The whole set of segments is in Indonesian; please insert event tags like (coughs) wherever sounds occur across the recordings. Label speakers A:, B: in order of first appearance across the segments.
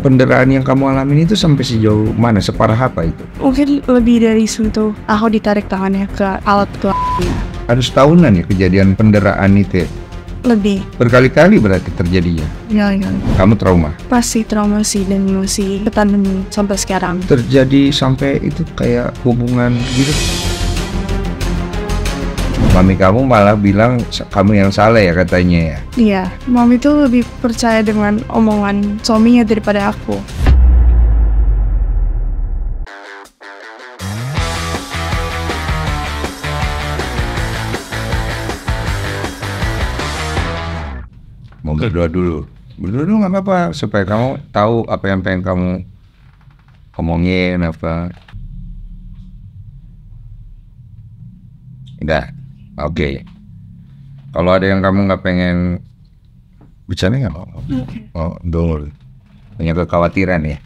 A: penderaan yang kamu alami itu sampai sejauh mana? Separah apa itu?
B: Mungkin lebih dari itu, Aku ditarik tangannya ke alat kelaminnya.
A: Ada tahunan ya kejadian penderaan itu ya? Lebih. Berkali-kali berarti terjadinya? Iya, iya. Kamu trauma?
B: Pasti trauma sih dan masih ketan sampai sekarang.
A: Terjadi sampai itu kayak hubungan gitu? Mami kamu malah bilang kamu yang salah ya katanya ya?
B: Iya, mami tuh lebih percaya dengan omongan suaminya daripada aku.
A: Mau berdoa dulu. Berdoa dulu nggak apa-apa supaya kamu tahu apa yang pengen kamu omongin apa. Udah, Oke. Okay. Kalau ada yang kamu nggak pengen bicara nggak? Oh, okay. oh dong. Punya kekhawatiran ya?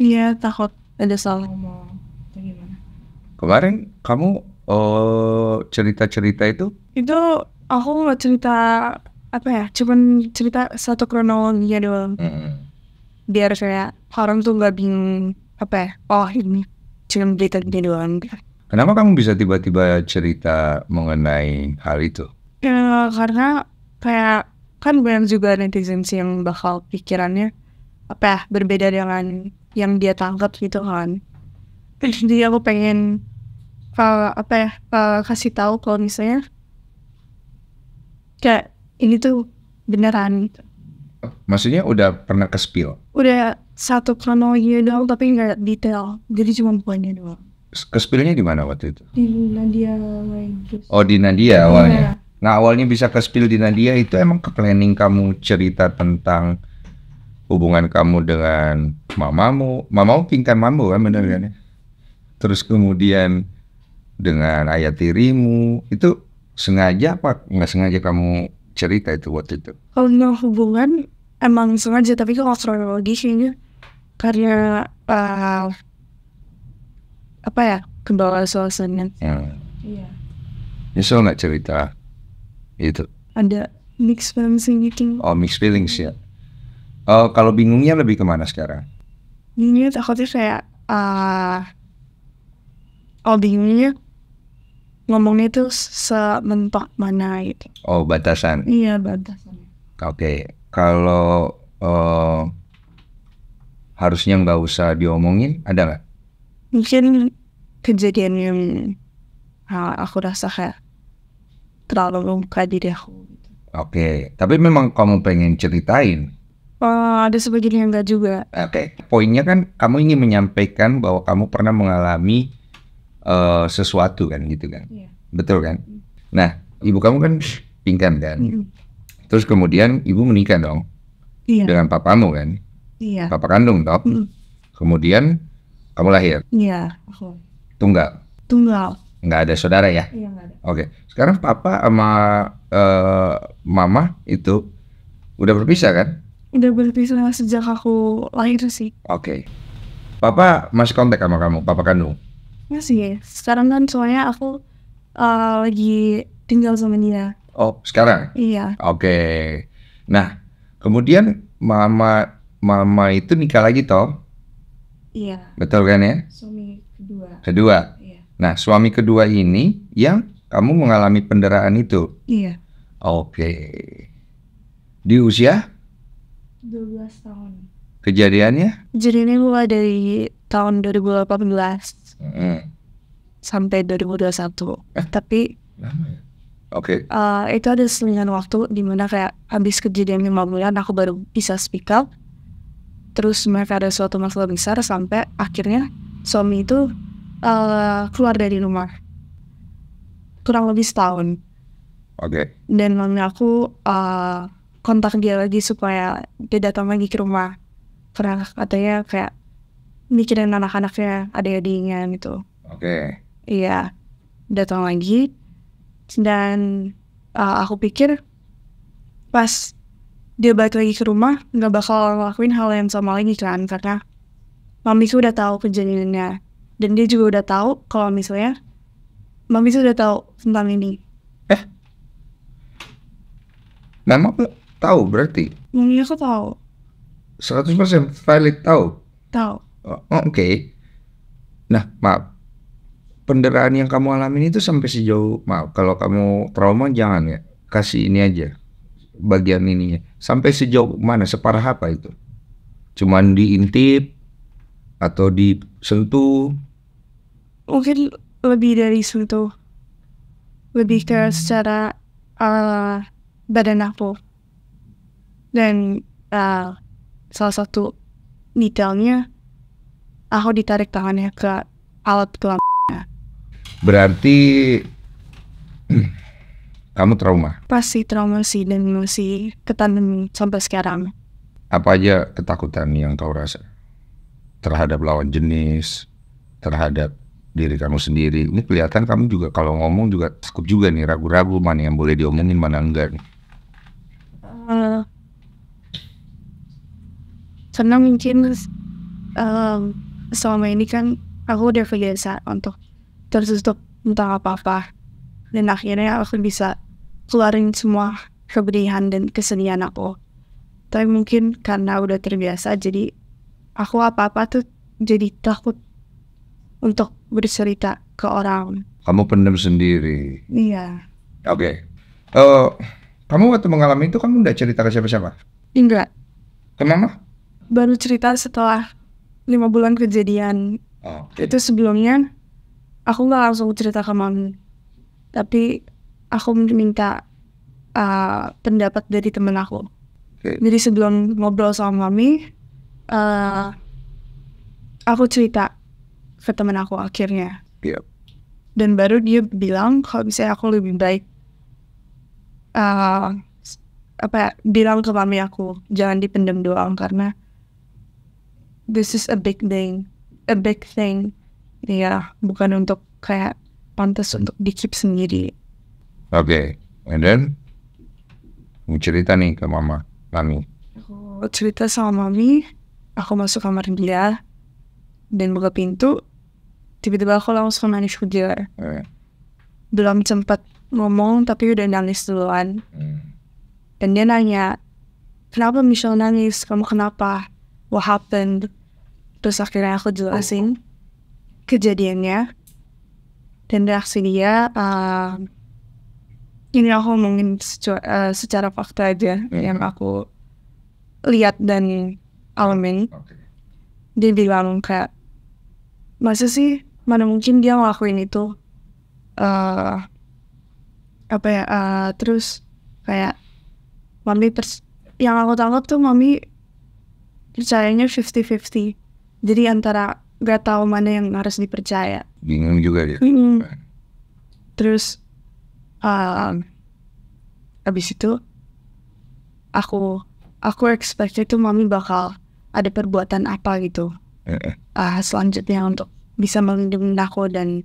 B: Iya takut ada salah ngomong atau
A: Kemarin kamu oh, cerita-cerita itu?
B: Itu aku nggak cerita apa ya? Cuman cerita satu kronologinya doang. Hmm. Biar saya orang tuh nggak bingung apa ya? Oh ini cuma berita ini doang.
A: Kenapa kamu bisa tiba-tiba cerita mengenai hal itu?
B: Ya, karena kayak kan banyak juga netizen sih yang bakal pikirannya apa ya, berbeda dengan yang dia tangkap gitu kan. Jadi aku pengen uh, apa ya, uh, kasih tahu kalau misalnya kayak ini tuh beneran
A: Maksudnya udah pernah ke spill?
B: Udah satu kronologi doang tapi nggak detail. Jadi cuma poinnya doang
A: kespilnya di mana waktu itu?
B: Di Nadia Waigus.
A: Oh di Nadia iya. awalnya. Ya. Nah awalnya bisa kespil di Nadia itu emang ke planning kamu cerita tentang hubungan kamu dengan mamamu, mamamu pingkan mambo kan bener kan ya? Terus kemudian dengan ayah tirimu itu sengaja apa nggak sengaja kamu cerita itu waktu itu?
B: Kalau no hubungan emang sengaja tapi kalau astrologi sih ya? karena uh, apa ya kebawa suasana hmm. iya
A: nyesel nggak cerita itu
B: ada mix feelings gitu
A: oh mix feelings ya oh kalau bingungnya lebih kemana sekarang
B: bingungnya takutnya kayak uh, oh bingungnya ngomongnya itu sementok mana itu?
A: Oh batasan.
B: Iya batasan.
A: Oke okay. kalau uh, harusnya nggak usah diomongin ada nggak?
B: mungkin kejadian yang uh, aku rasa kayak terlalu luka diri aku. Gitu.
A: Oke, tapi memang kamu pengen ceritain?
B: Uh, ada sebagian yang enggak juga.
A: Oke, poinnya kan kamu ingin menyampaikan bahwa kamu pernah mengalami uh, sesuatu kan gitu kan? Yeah. Betul kan? Hmm. Nah, ibu kamu kan pingkan kan? Mm. Terus kemudian ibu menikah dong? Iya. Yeah. Dengan papamu kan? Iya. Papa kandung top, Mm. Kemudian kamu lahir?
B: Iya, aku. Tunggal? Tunggal.
A: Enggak ada saudara ya? Iya, nggak ada. Oke. Sekarang papa sama uh, mama itu udah berpisah kan?
B: Udah berpisah sejak aku lahir sih.
A: Oke. Okay. Papa masih kontak sama kamu, papa kandung?
B: Masih. Sekarang kan soalnya aku uh, lagi tinggal sama dia.
A: Oh, sekarang? Iya. Oke. Okay. Nah, kemudian mama mama itu nikah lagi toh? Iya. Betul kan ya?
B: Suami kedua.
A: Kedua. Iya. Nah, suami kedua ini yang kamu mengalami penderaan itu. Iya. Oke. Di usia?
B: 12 tahun.
A: Kejadiannya?
B: Kejadiannya mulai dari tahun 2018. Hmm. Sampai 2021. Eh? Tapi lama
A: ya? Oke. Okay.
B: Uh, eh, itu ada selingan waktu di mana kayak habis kejadian lima bulan aku baru bisa speak up terus mereka ada suatu masalah besar sampai akhirnya suami itu uh, keluar dari rumah kurang lebih setahun. Oke. Okay. Dan mami aku uh, kontak dia lagi supaya dia datang lagi ke rumah karena katanya kayak mikirin anak-anaknya yang adiknya gitu. Oke. Okay. Iya datang lagi dan uh, aku pikir pas dia balik lagi ke rumah nggak bakal ngelakuin hal yang sama lagi kan karena mami sudah tahu kejadiannya dan dia juga udah tahu kalau misalnya mami sudah tahu tentang ini eh
A: mama tahu berarti
B: mami aku tahu
A: 100% valid tahu tahu oh, oh oke okay. nah maaf penderaan yang kamu alami itu sampai sejauh maaf kalau kamu trauma jangan ya kasih ini aja bagian ini ya Sampai sejauh mana, separah apa itu? Cuman diintip atau disentuh?
B: Mungkin lebih dari sentuh. Lebih ke secara uh, badan aku. Dan uh, salah satu detailnya, aku ditarik tangannya ke alat kelaminnya.
A: Berarti (clears throat) kamu trauma?
B: Pasti trauma sih dan masih ketanen sampai sekarang.
A: Apa aja ketakutan yang kau rasa? Terhadap lawan jenis, terhadap diri kamu sendiri. Ini kelihatan kamu juga kalau ngomong juga takut juga nih, ragu-ragu mana yang boleh diomongin, mana enggak nih.
B: Uh, eh, karena mungkin um, selama ini kan aku udah kebiasaan untuk terus tertutup tentang apa-apa dan akhirnya aku bisa keluarin semua keberihan dan kesenian aku tapi mungkin karena udah terbiasa jadi aku apa-apa tuh jadi takut untuk bercerita ke orang
A: kamu pendam sendiri iya oke okay. uh, eh, kamu waktu mengalami itu kamu udah cerita ke siapa-siapa enggak kenapa
B: baru cerita setelah lima bulan kejadian oh, okay. itu sebelumnya aku nggak langsung cerita ke mami tapi aku minta uh, pendapat dari temen aku. Okay. Jadi sebelum ngobrol sama mami, uh, aku cerita ke temen aku akhirnya. Yep. Iya. Dan baru dia bilang kalau misalnya aku lebih baik uh, apa ya, bilang ke mami aku jangan dipendam doang karena this is a big thing, a big thing. Ya, bukan untuk kayak pantas untuk dikip sendiri
A: okay. and then mau cerita nih ke mama mami
B: aku cerita sama mami aku masuk kamar dia dan buka pintu tiba-tiba aku langsung nangis ke dia. Eh. belum sempat ngomong tapi udah nangis duluan hmm. dan dia nanya kenapa Michelle nangis kamu kenapa what happened terus akhirnya aku jelasin oh. kejadiannya dan reaksi dia uh, ini aku ngomongin secara, uh, eh, secara fakta aja hmm. yang aku lihat dan alamin okay. dia bilang kayak masa sih mana mungkin dia ngelakuin itu uh, apa ya uh, terus kayak mami pers yang aku tangkap tuh mami percayanya 50-50 jadi antara gak tahu mana yang harus dipercaya
A: bingung juga dia
B: terus um, abis itu aku aku expect itu mami bakal ada perbuatan apa gitu uh, selanjutnya untuk bisa melindungi aku dan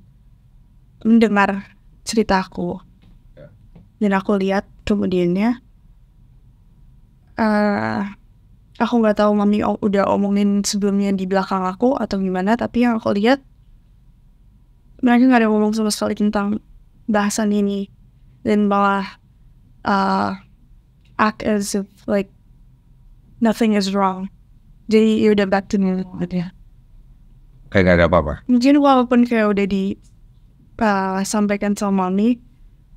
B: mendengar cerita aku ya. dan aku lihat kemudiannya uh, aku nggak tahu mami udah omongin sebelumnya di belakang aku atau gimana tapi yang aku lihat mereka nggak ada ngomong sama sekali tentang bahasan ini then malah uh, act as if like nothing is wrong. Jadi ya udah back to normal aja.
A: Kayak gak ada apa-apa?
B: Mungkin walaupun kayak udah di uh, sampaikan sama mami,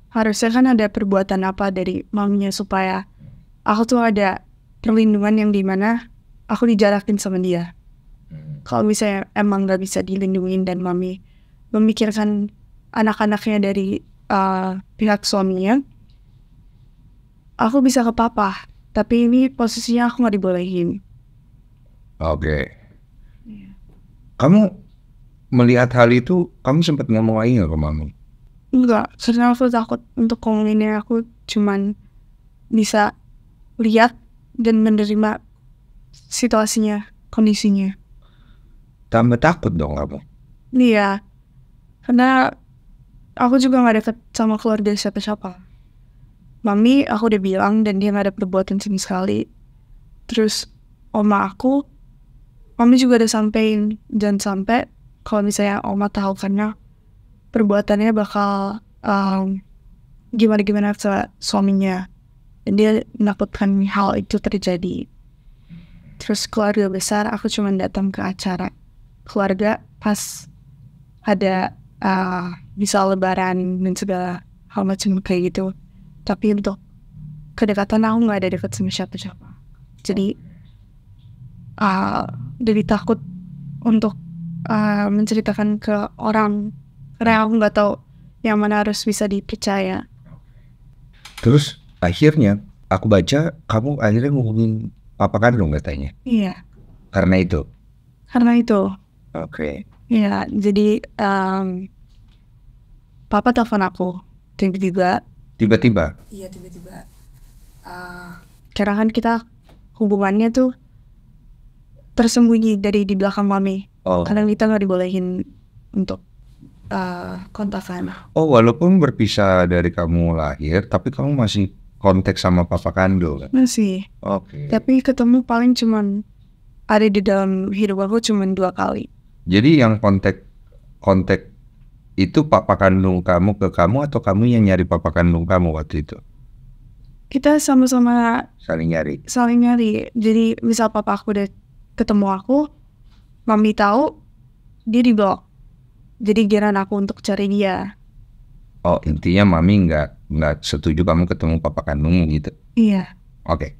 B: harusnya kan ada perbuatan apa dari maminya supaya aku tuh ada perlindungan yang dimana aku dijarakin sama dia. Hmm. Kalau misalnya emang gak bisa dilindungi dan mami memikirkan anak-anaknya dari uh, pihak suaminya, aku bisa ke papa, tapi ini posisinya aku nggak dibolehin.
A: Oke. Okay. Iya. Yeah. Kamu melihat hal itu, kamu sempat ngomong lagi nggak ke mami?
B: Enggak, sebenarnya aku takut untuk komunikasi aku cuman bisa lihat dan menerima situasinya, kondisinya.
A: Tambah takut dong kamu?
B: Iya, karena aku juga nggak deket sama keluarga siapa-siapa. Mami aku udah bilang dan dia nggak ada perbuatan sama sekali. Terus oma aku, mami juga udah sampein jangan sampai kalau misalnya oma tahu karena perbuatannya bakal um, gimana gimana ke suaminya dan dia menakutkan hal itu terjadi. Terus keluarga besar aku cuma datang ke acara keluarga pas ada uh, bisa lebaran dan segala hal macam kayak gitu tapi untuk kedekatan aku nggak ada dekat sama siapa-siapa jadi uh, jadi takut untuk uh, menceritakan ke orang karena aku nggak tahu yang mana harus bisa dipercaya
A: terus akhirnya aku baca kamu akhirnya ngomongin apa kan dong katanya iya karena itu karena itu oke okay.
B: iya jadi um, papa telepon aku tiba-tiba
A: tiba-tiba iya tiba-tiba
B: uh, karena kan kita hubungannya tuh tersembunyi dari di belakang mami oh. kadang kita nggak dibolehin untuk uh, ah, sama.
A: Kan. oh walaupun berpisah dari kamu lahir tapi kamu masih kontak sama papa kandung kan? masih oke okay.
B: tapi ketemu paling cuman ada di dalam hidup aku cuman dua kali
A: jadi yang kontak kontak itu papa kandung kamu ke kamu atau kamu yang nyari papa kandung kamu waktu itu?
B: Kita sama-sama
A: saling nyari.
B: Saling nyari. Jadi misal papa aku udah ketemu aku, mami tahu dia di blok. Jadi giran aku untuk cari dia.
A: Oh intinya mami nggak nggak setuju kamu ketemu papa kandung gitu? Iya. Oke. Okay.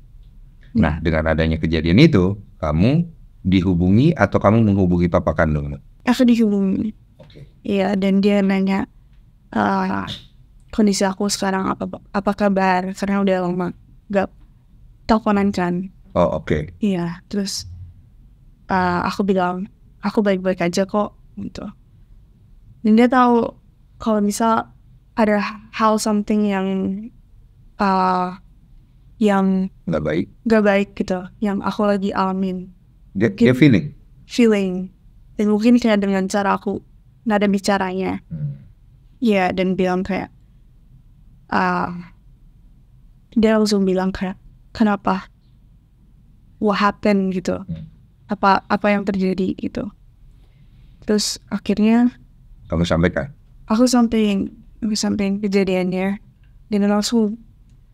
A: Iya. Nah ya. dengan adanya kejadian itu, kamu dihubungi atau kamu menghubungi papa kandung?
B: Aku dihubungi Iya, dan dia nanya uh, kondisi aku sekarang apa apa kabar karena udah lama gak teleponan kan. Oh oke. Okay. Iya, terus uh, aku bilang aku baik-baik aja kok gitu. Dan dia tahu kalau misal ada hal something yang uh, yang nggak baik, nggak baik gitu, yang aku lagi alamin.
A: Dia, dia feeling,
B: feeling, dan mungkin kayak dengan cara aku nada bicaranya hmm. ya dan bilang kayak uh, dia langsung bilang kayak kenapa what happened gitu hmm. apa apa yang terjadi gitu terus akhirnya
A: kamu sampaikan
B: aku sampaikan aku sampaikan kejadiannya dan langsung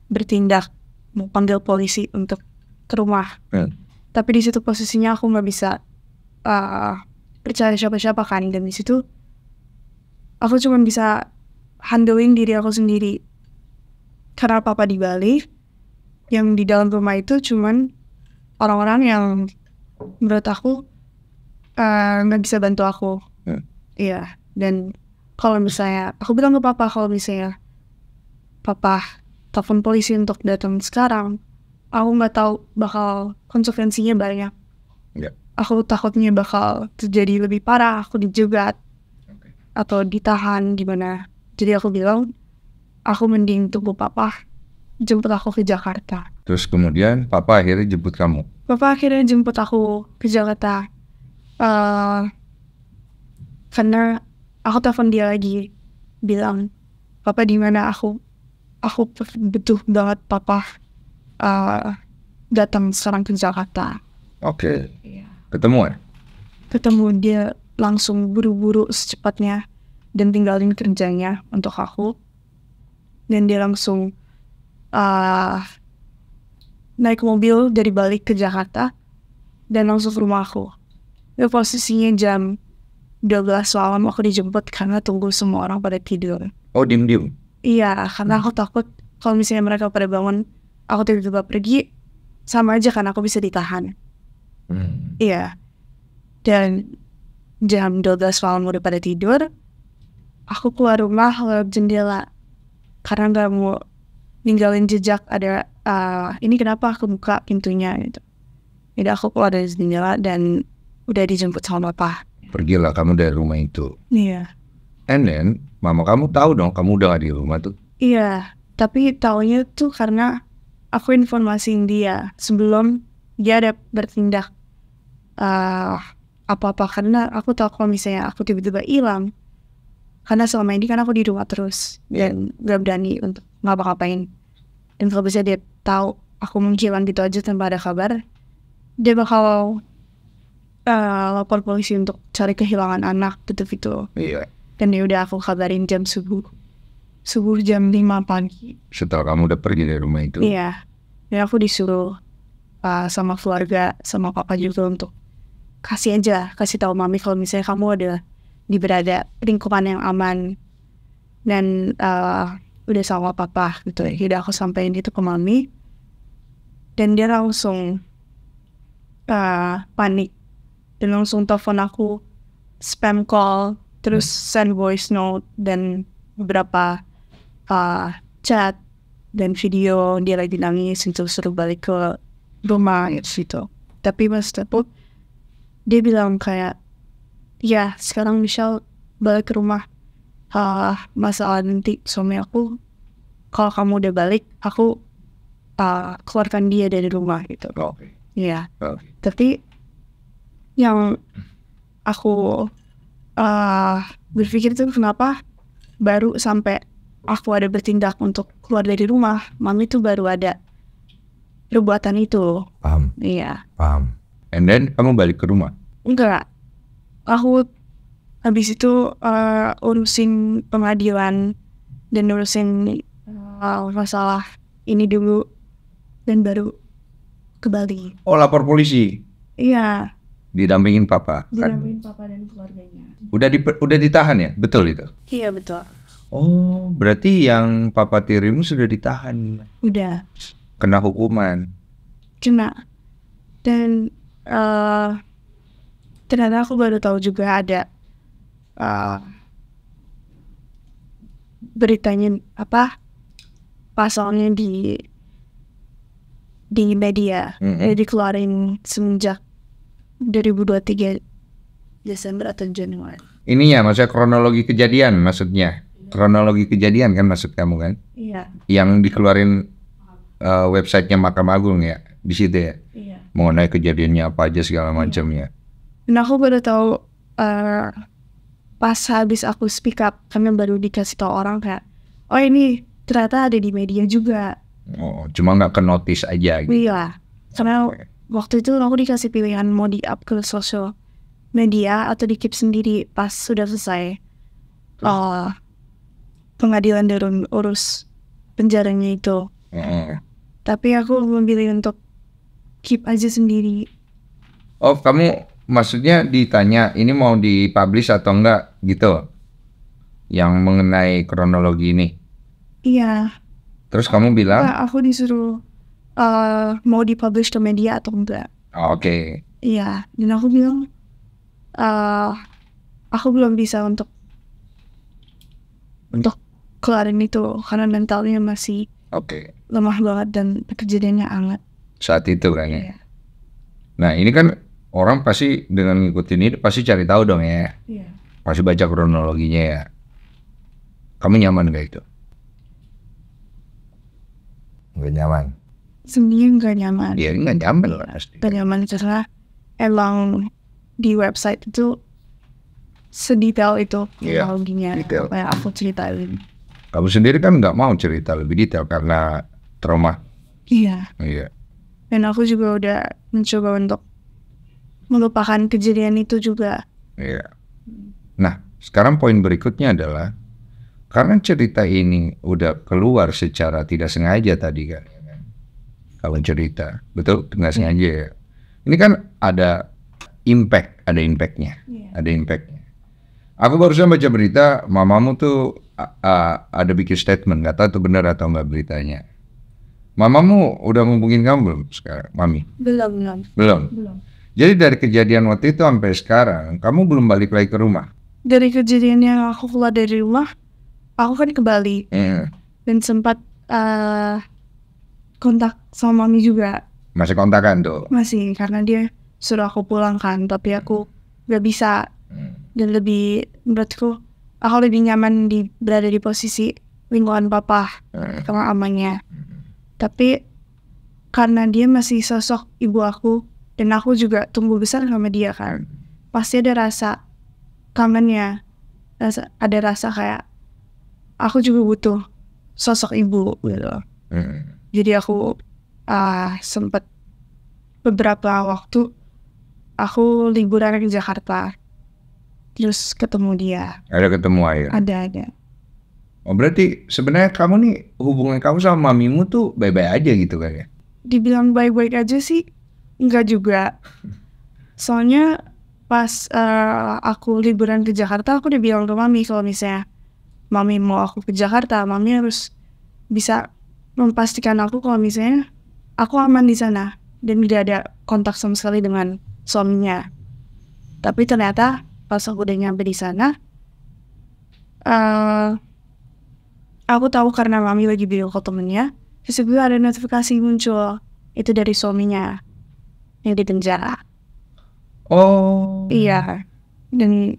B: bertindak mau panggil polisi untuk ke rumah hmm. tapi di situ posisinya aku nggak bisa uh, percaya siapa-siapa kan dan di situ aku cuma bisa handling diri aku sendiri karena papa di Bali yang di dalam rumah itu cuman orang-orang yang menurut aku eh, nggak uh, bisa bantu aku ya. iya yeah. yeah. dan kalau misalnya aku bilang ke papa kalau misalnya papa telepon polisi untuk datang sekarang aku nggak tahu bakal konsekuensinya banyak yeah. aku takutnya bakal terjadi lebih parah aku dijegat atau ditahan di mana. Jadi aku bilang, aku mending tunggu papa jemput aku ke Jakarta.
A: Terus kemudian papa akhirnya jemput kamu?
B: Papa akhirnya jemput aku ke Jakarta. Uh, karena aku telepon dia lagi bilang papa di mana aku aku butuh banget papa uh, datang sekarang ke Jakarta.
A: Oke. Okay. Iya. Ketemu ya?
B: Ketemu dia langsung buru-buru secepatnya dan tinggalin kerjanya untuk aku dan dia langsung uh, naik mobil dari balik ke Jakarta dan langsung ke rumah aku. Ya, posisinya jam 12 malam aku dijemput karena tunggu semua orang pada tidur. Oh, diem-diem? Iya, karena aku takut kalau misalnya mereka pada bangun, aku tiba-tiba pergi, sama aja kan aku bisa ditahan. Hmm. Iya. Dan jam 12 malam udah pada tidur aku keluar rumah lewat jendela karena gak mau ninggalin jejak ada uh, ini kenapa aku buka pintunya gitu jadi aku keluar dari jendela dan udah dijemput sama papa
A: pergilah kamu dari rumah itu iya yeah. and then mama kamu tahu dong kamu udah gak di rumah tuh
B: iya yeah, tapi taunya tuh karena aku informasiin dia sebelum dia ada bertindak uh, apa-apa karena aku tahu kalau misalnya aku tiba-tiba hilang karena selama ini kan aku di rumah terus yeah. dan gak berani untuk ngapa-ngapain dan kalau bisa dia tahu aku menghilang gitu aja tanpa ada kabar dia bakal uh, lapor polisi untuk cari kehilangan anak gitu itu yeah. dan dia ya udah aku kabarin jam subuh subuh jam lima pagi
A: setelah kamu udah pergi dari rumah itu iya
B: yeah. dan aku disuruh uh, sama keluarga sama papa juga untuk kasih aja kasih tahu mami kalau misalnya kamu ada di berada lingkungan yang aman dan uh, udah sama papa gitu ya udah aku sampaikan itu ke mami dan dia langsung uh, panik dan langsung telepon aku spam call terus hmm. send voice note dan beberapa uh, chat dan video dia lagi nangis untuk suruh balik ke rumah gitu tapi mas Tepuk dia bilang kayak ya sekarang Michelle balik ke rumah uh, masalah nanti suami aku kalau kamu udah balik aku uh, keluarkan dia dari rumah gitu oh, okay. ya oh, tapi yang aku uh, berpikir itu kenapa baru sampai aku ada bertindak untuk keluar dari rumah mami itu baru ada perbuatan itu paham iya
A: paham and then kamu balik ke rumah
B: enggak aku habis itu uh, urusin pengadilan dan urusin uh, masalah ini dulu dan baru ke Bali.
A: Oh lapor polisi? Iya. Didampingin papa. Kan? Didampingin
B: kan? papa dan keluarganya.
A: Udah di udah ditahan ya, betul itu? Iya betul. Oh berarti yang papa tirimu sudah ditahan? Udah. Kena hukuman?
B: Kena. Dan uh, ternyata aku baru tahu juga ada uh, beritanya apa pasalnya di di media mm-hmm. dikeluarin semenjak 2023 Desember atau Januari
A: ini ya maksudnya kronologi kejadian maksudnya kronologi kejadian kan maksud kamu kan iya yang dikeluarin uh, websitenya Mahkamah Agung ya di situ ya iya mengenai kejadiannya apa aja segala iya. macamnya.
B: Dan aku baru tahu uh, pas habis aku speak up kami baru dikasih tahu orang kayak oh ini ternyata ada di media juga.
A: Oh, oh cuma nggak ke notice aja gitu.
B: Iya. Karena okay. waktu itu aku dikasih pilihan mau di up ke sosial media atau di keep sendiri pas sudah selesai. Oh, pengadilan dari urus penjaranya itu. Mm. Tapi aku memilih untuk keep aja sendiri.
A: Oh, kamu maksudnya ditanya ini mau dipublish atau enggak gitu? Yang mengenai kronologi ini. Iya. Terus kamu bilang? Nah,
B: aku disuruh uh, mau dipublish ke media atau enggak. Oh, Oke. Okay. Iya, dan aku bilang uh, aku belum bisa untuk untuk keluarin itu karena mentalnya masih Okay. lemah banget dan pekerjaannya anget
A: saat itu kan ya. Iya. Nah ini kan orang pasti dengan ngikutin ini pasti cari tahu dong ya. Iya. Pasti baca kronologinya ya. Kamu nyaman gak itu? Gak nyaman.
B: Sebenarnya nggak nyaman. Iya nggak
A: nyaman lah pasti.
B: Gak nyaman itu salah. Emang di website itu sedetail itu iya, kronologinya. Detail. kayak aku ceritain.
A: Kamu sendiri kan nggak mau cerita lebih detail karena trauma. Iya. Iya
B: dan aku juga udah mencoba untuk melupakan kejadian itu juga.
A: Iya. Nah, sekarang poin berikutnya adalah karena cerita ini udah keluar secara tidak sengaja tadi kan, kalau cerita betul tidak iya. sengaja ya. Ini kan ada impact, ada impactnya, yeah. ada impactnya. Aku barusan baca berita mamamu tuh uh, ada bikin statement, nggak tahu itu benar atau nggak beritanya Mamamu udah ngubungin kamu belum sekarang, mami?
B: Belum, belum. Belum. Belum.
A: Jadi dari kejadian waktu itu sampai sekarang, kamu belum balik lagi ke rumah?
B: Dari kejadian yang aku keluar dari rumah, aku kan ke Bali. Yeah. Dan sempat uh, kontak sama mami juga.
A: Masih kontak kan tuh?
B: Masih, karena dia suruh aku pulang kan, tapi aku gak bisa. Hmm. Dan lebih, beratku, aku lebih nyaman di berada di posisi lingkungan papa, hmm. sama amannya tapi karena dia masih sosok ibu aku dan aku juga tumbuh besar sama dia kan pasti ada rasa kangennya rasa ada rasa kayak aku juga butuh sosok ibu gitu mm. jadi aku uh, sempet beberapa waktu aku liburan ke Jakarta terus ketemu dia
A: ada ketemu ayah ada ada Oh berarti sebenarnya kamu nih hubungan kamu sama mamimu tuh baik-baik aja gitu kan ya?
B: Dibilang baik-baik aja sih, enggak juga. Soalnya pas uh, aku liburan ke Jakarta, aku udah bilang ke mami kalau misalnya mami mau aku ke Jakarta, mami harus bisa memastikan aku kalau misalnya aku aman di sana dan tidak ada kontak sama sekali dengan suaminya. Tapi ternyata pas aku udah nyampe di sana, uh, Aku tahu karena mami lagi video call temennya, terus ada notifikasi muncul. Itu dari suaminya yang di penjara.
A: Oh.
B: Iya. Dan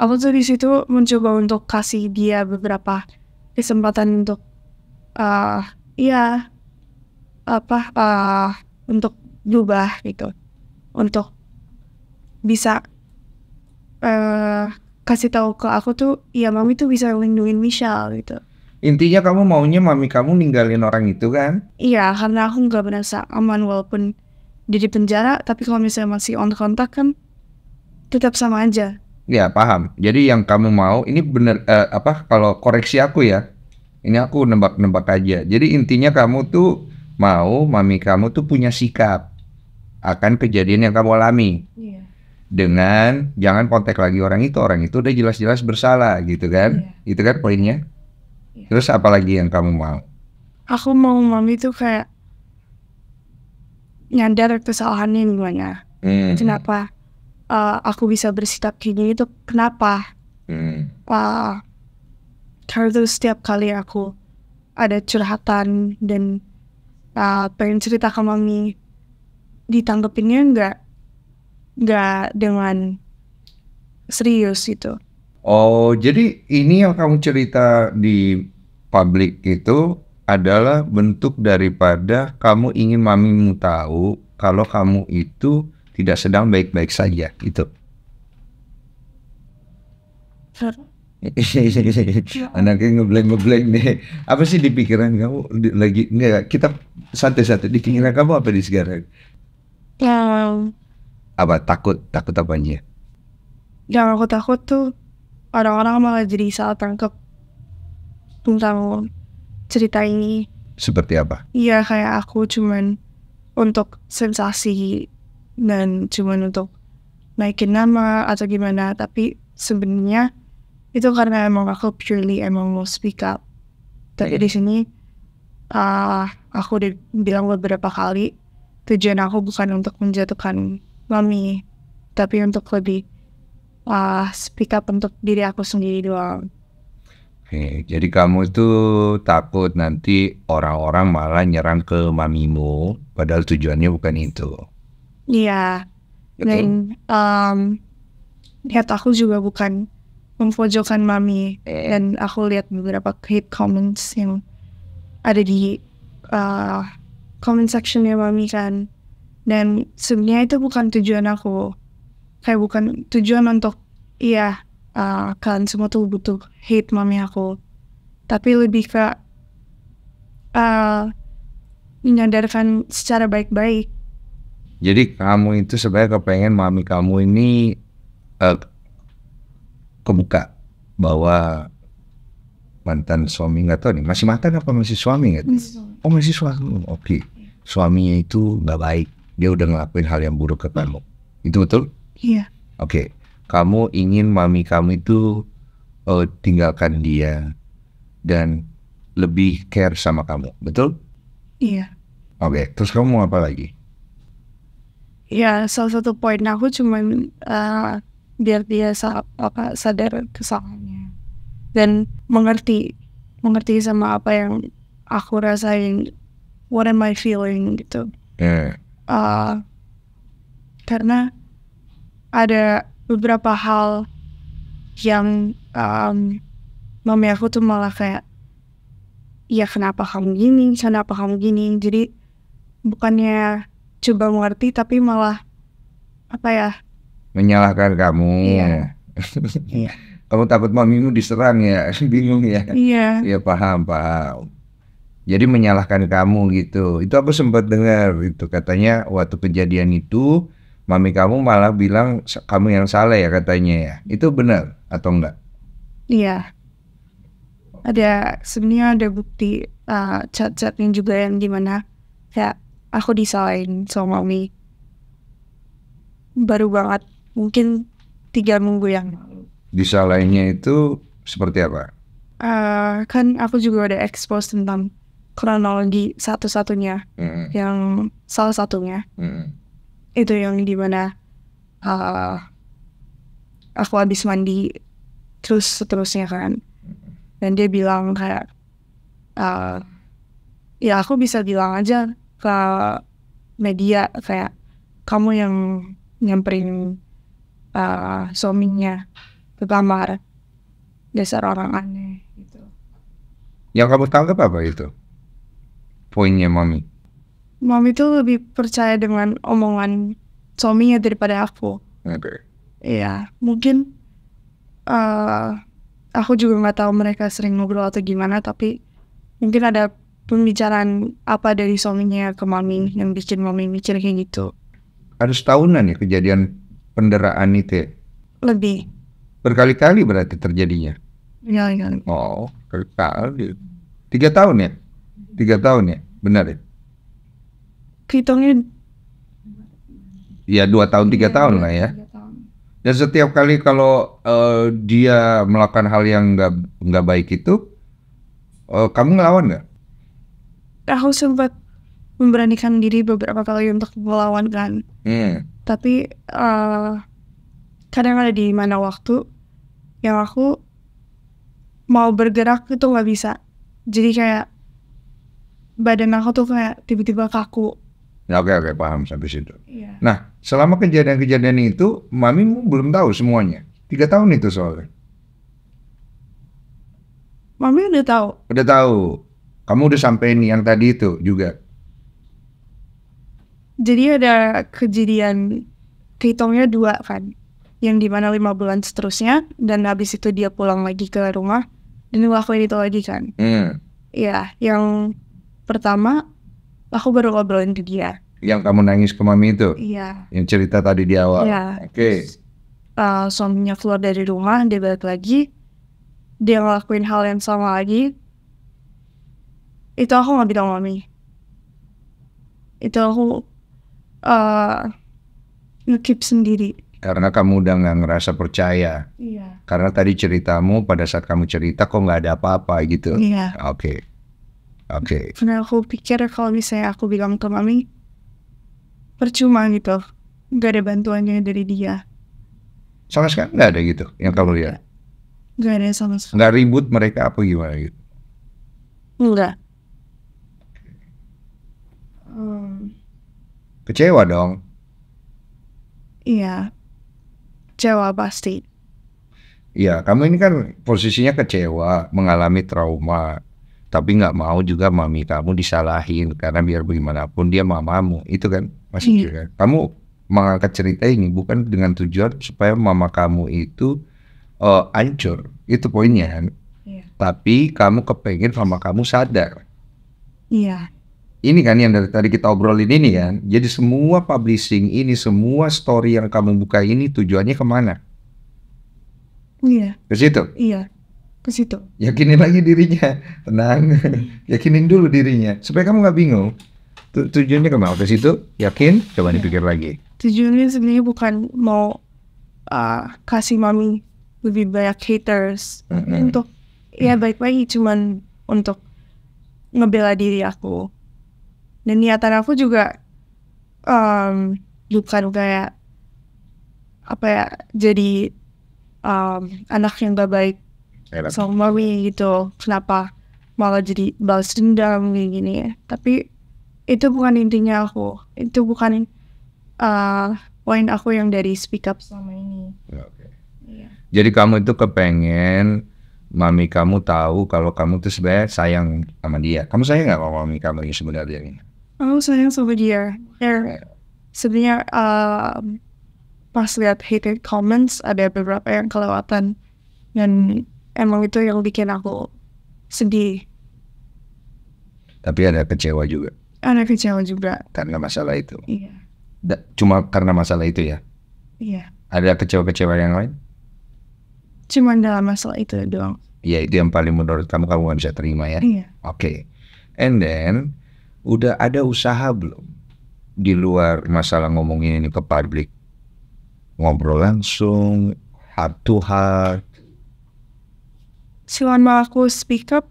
B: aku tuh di situ mencoba untuk kasih dia beberapa kesempatan untuk uh, iya apa uh, untuk berubah gitu untuk bisa uh, kasih tahu ke aku tuh ya mami tuh bisa lindungin Michelle
A: gitu Intinya kamu maunya mami kamu ninggalin orang itu kan?
B: Iya, karena aku nggak merasa aman walaupun jadi penjara, tapi kalau misalnya masih on kontak kan tetap sama aja.
A: Ya paham. Jadi yang kamu mau ini bener eh, apa? Kalau koreksi aku ya, ini aku nembak-nembak aja. Jadi intinya kamu tuh mau mami kamu tuh punya sikap akan kejadian yang kamu alami. Yeah. Dengan jangan kontak lagi orang itu, orang itu udah jelas-jelas bersalah gitu kan? Yeah. Itu kan poinnya. Terus apalagi yang kamu mau?
B: Aku mau mami tuh kayak nyadar kesalahannya gimana.
A: Hmm. Kenapa
B: uh, aku bisa bersikap gini itu kenapa? Hmm. Uh, karena setiap kali aku ada curhatan dan uh, pengen cerita ke mami ditanggepinnya enggak, enggak dengan serius gitu.
A: Oh, jadi ini yang kamu cerita di publik itu adalah bentuk daripada kamu ingin mamimu tahu kalau kamu itu tidak sedang baik-baik saja gitu. Iya, iya, iya, ya Anaknya ngeblank ngeblank nih. Apa sih di pikiran kamu lagi? Enggak, kita santai-santai. Di pikiran kamu apa di sekarang? Ya. apa takut takut apanya?
B: Yang aku takut tuh orang-orang malah jadi salah tangkap tentang cerita ini.
A: Seperti apa?
B: Iya kayak aku cuman untuk sensasi dan cuman untuk naikin nama atau gimana tapi sebenarnya itu karena emang aku purely emang mau speak up tapi di sini uh, aku udah bilang beberapa kali tujuan aku bukan untuk menjatuhkan mami tapi untuk lebih uh, speak up untuk diri aku sendiri doang
A: Oke, jadi kamu itu takut nanti orang-orang malah nyerang ke mamimu, padahal tujuannya bukan itu.
B: Iya. Gitu. Dan um, lihat aku juga bukan memfojokan mami, dan aku lihat beberapa hate comments yang ada di uh, comment sectionnya mami kan, dan sebenarnya itu bukan tujuan aku, kayak bukan tujuan untuk iya uh, ah, kalian semua tuh butuh hate mami aku tapi lebih ke uh, ah, menyadarkan secara baik-baik
A: jadi kamu itu sebenarnya kepengen mami kamu ini uh, kebuka bahwa mantan suami nggak tahu nih masih mantan apa masih suami nggak oh masih suami oke okay. suaminya itu nggak baik dia udah ngelakuin hal yang buruk ke kamu iya. itu betul iya oke okay kamu ingin mami kamu itu uh, tinggalkan dia dan lebih care sama kamu, betul? Iya. Oke, okay. terus kamu mau apa lagi?
B: Ya, salah satu poin aku cuma uh, eh, biar dia apa, sadar kesalahannya dan mengerti mengerti sama apa yang aku rasain, what am I feeling gitu. Eh. Uh, karena ada beberapa hal yang um, mami aku tuh malah kayak ya kenapa kamu gini kenapa kamu gini jadi bukannya coba mengerti tapi malah apa ya
A: menyalahkan kamu iya. (laughs) iya. kamu takut mamimu diserang ya (laughs) bingung ya iya iya paham paham jadi menyalahkan kamu gitu itu aku sempat dengar itu katanya waktu kejadian itu mami kamu malah bilang kamu yang salah ya katanya ya. Itu benar atau enggak?
B: Iya. Ada sebenarnya ada bukti uh, eh, chat yang juga yang dimana kayak aku disalahin sama mami baru banget mungkin tiga minggu yang
A: Disalahinnya itu seperti apa?
B: Uh, kan aku juga ada expose tentang kronologi satu-satunya hmm. yang salah satunya. Hmm itu yang dimana uh, aku habis mandi terus seterusnya kan dan dia bilang kayak uh, ya aku bisa bilang aja ke media kayak kamu yang nyamperin uh, suaminya ke kamar dasar orang aneh gitu
A: yang kamu tangkap apa itu poinnya mami
B: mami tuh lebih percaya dengan omongan suaminya daripada aku. Oke. Iya, mungkin uh, aku juga nggak tahu mereka sering ngobrol atau gimana, tapi mungkin ada pembicaraan apa dari suaminya ke mami yang bikin mami mikir kayak
A: gitu. Ada setahunan ya kejadian penderaan itu ya? Lebih. Berkali-kali berarti terjadinya?
B: Berkali-kali.
A: Oh, berkali. Tiga tahun ya? Tiga tahun ya? Benar ya? hitungin ya dua tahun tiga ya, tahun lah ya tahun. dan setiap kali kalau uh, dia melakukan hal yang nggak nggak baik itu uh, kamu ngelawan nggak
B: aku sempat memberanikan diri beberapa kali untuk melawan kan hmm. tapi uh, kadang ada di mana waktu yang aku mau bergerak itu nggak bisa jadi kayak badan aku tuh kayak tiba-tiba
A: kaku Ya oke oke paham sampai situ. Iya. Nah selama kejadian-kejadian itu mami belum tahu semuanya. Tiga tahun itu soalnya.
B: Mami udah tahu.
A: Udah tahu. Kamu udah sampein yang tadi itu juga.
B: Jadi ada kejadian kehitungnya dua kan. Yang dimana lima bulan seterusnya dan habis itu dia pulang lagi ke rumah dan ngelakuin itu lagi kan. Hmm. Iya. Hmm. yang pertama aku baru ngobrolin ke dia
A: yang kamu nangis ke mami itu iya yang cerita tadi di awal iya oke okay.
B: uh, eh, suaminya keluar dari rumah dia balik lagi dia ngelakuin hal yang sama lagi itu aku nggak bilang mami itu aku uh, eh, ngekip sendiri
A: karena kamu udah nggak ngerasa percaya. Iya. Karena tadi ceritamu pada saat kamu cerita kok nggak ada apa-apa gitu. Iya. Oke. Okay. Oke. Okay.
B: Karena aku pikir kalau misalnya aku bilang ke mami, percuma gitu, nggak ada bantuannya dari dia.
A: Sama sekali nggak ada gitu, yang kamu lihat.
B: Nggak ada sama sekali.
A: Nggak ribut mereka apa gimana gitu?
B: Enggak. Hmm.
A: Kecewa dong.
B: Iya, kecewa pasti.
A: Iya, kamu ini kan posisinya kecewa, mengalami trauma tapi nggak mau juga mami kamu disalahin karena biar bagaimanapun dia mamamu itu kan masih iya. kan? kamu mengangkat cerita ini bukan dengan tujuan supaya mama kamu itu uh, eh, ancur itu poinnya kan iya. tapi kamu kepengen mama kamu sadar iya ini kan yang dari tadi kita obrolin ini kan jadi semua publishing ini semua story yang kamu buka ini tujuannya kemana iya ke situ
B: iya ke situ.
A: Yakinin lagi dirinya, tenang, (laughs) yakinin dulu dirinya supaya kamu nggak bingung. Tu tujuannya kemana? Ke situ, yakin, coba yeah. dipikir lagi.
B: Tujuannya sebenarnya bukan mau uh, kasih mami lebih banyak haters mm -hmm. untuk ya baik lagi cuman untuk ngebela diri aku dan niatan aku juga um, bukan kayak apa ya jadi um, anak yang gak baik so mommy gitu kenapa malah jadi balas dendam kayak gini ya tapi itu bukan intinya aku itu bukan uh, poin aku yang dari speak up selama ini ya, okay.
A: Iya. yeah. jadi kamu itu kepengen mami kamu tahu kalau kamu tuh sebenarnya sayang sama dia kamu sayang nggak sama mami kamu yang sebenarnya ini
B: aku sayang sama dia er, ya. sebenarnya uh, pas lihat hated comments ada beberapa yang kelewatan dan emang itu yang bikin aku sedih
A: tapi ada kecewa juga
B: ada kecewa juga
A: karena masalah itu iya da, cuma karena masalah itu ya iya ada kecewa-kecewa yang lain
B: cuma dalam masalah itu doang
A: Iya, itu yang paling menurut kamu kamu gak bisa terima ya iya oke okay. and then udah ada usaha belum di luar masalah ngomongin ini ke publik ngobrol langsung heart to heart
B: selama aku speak up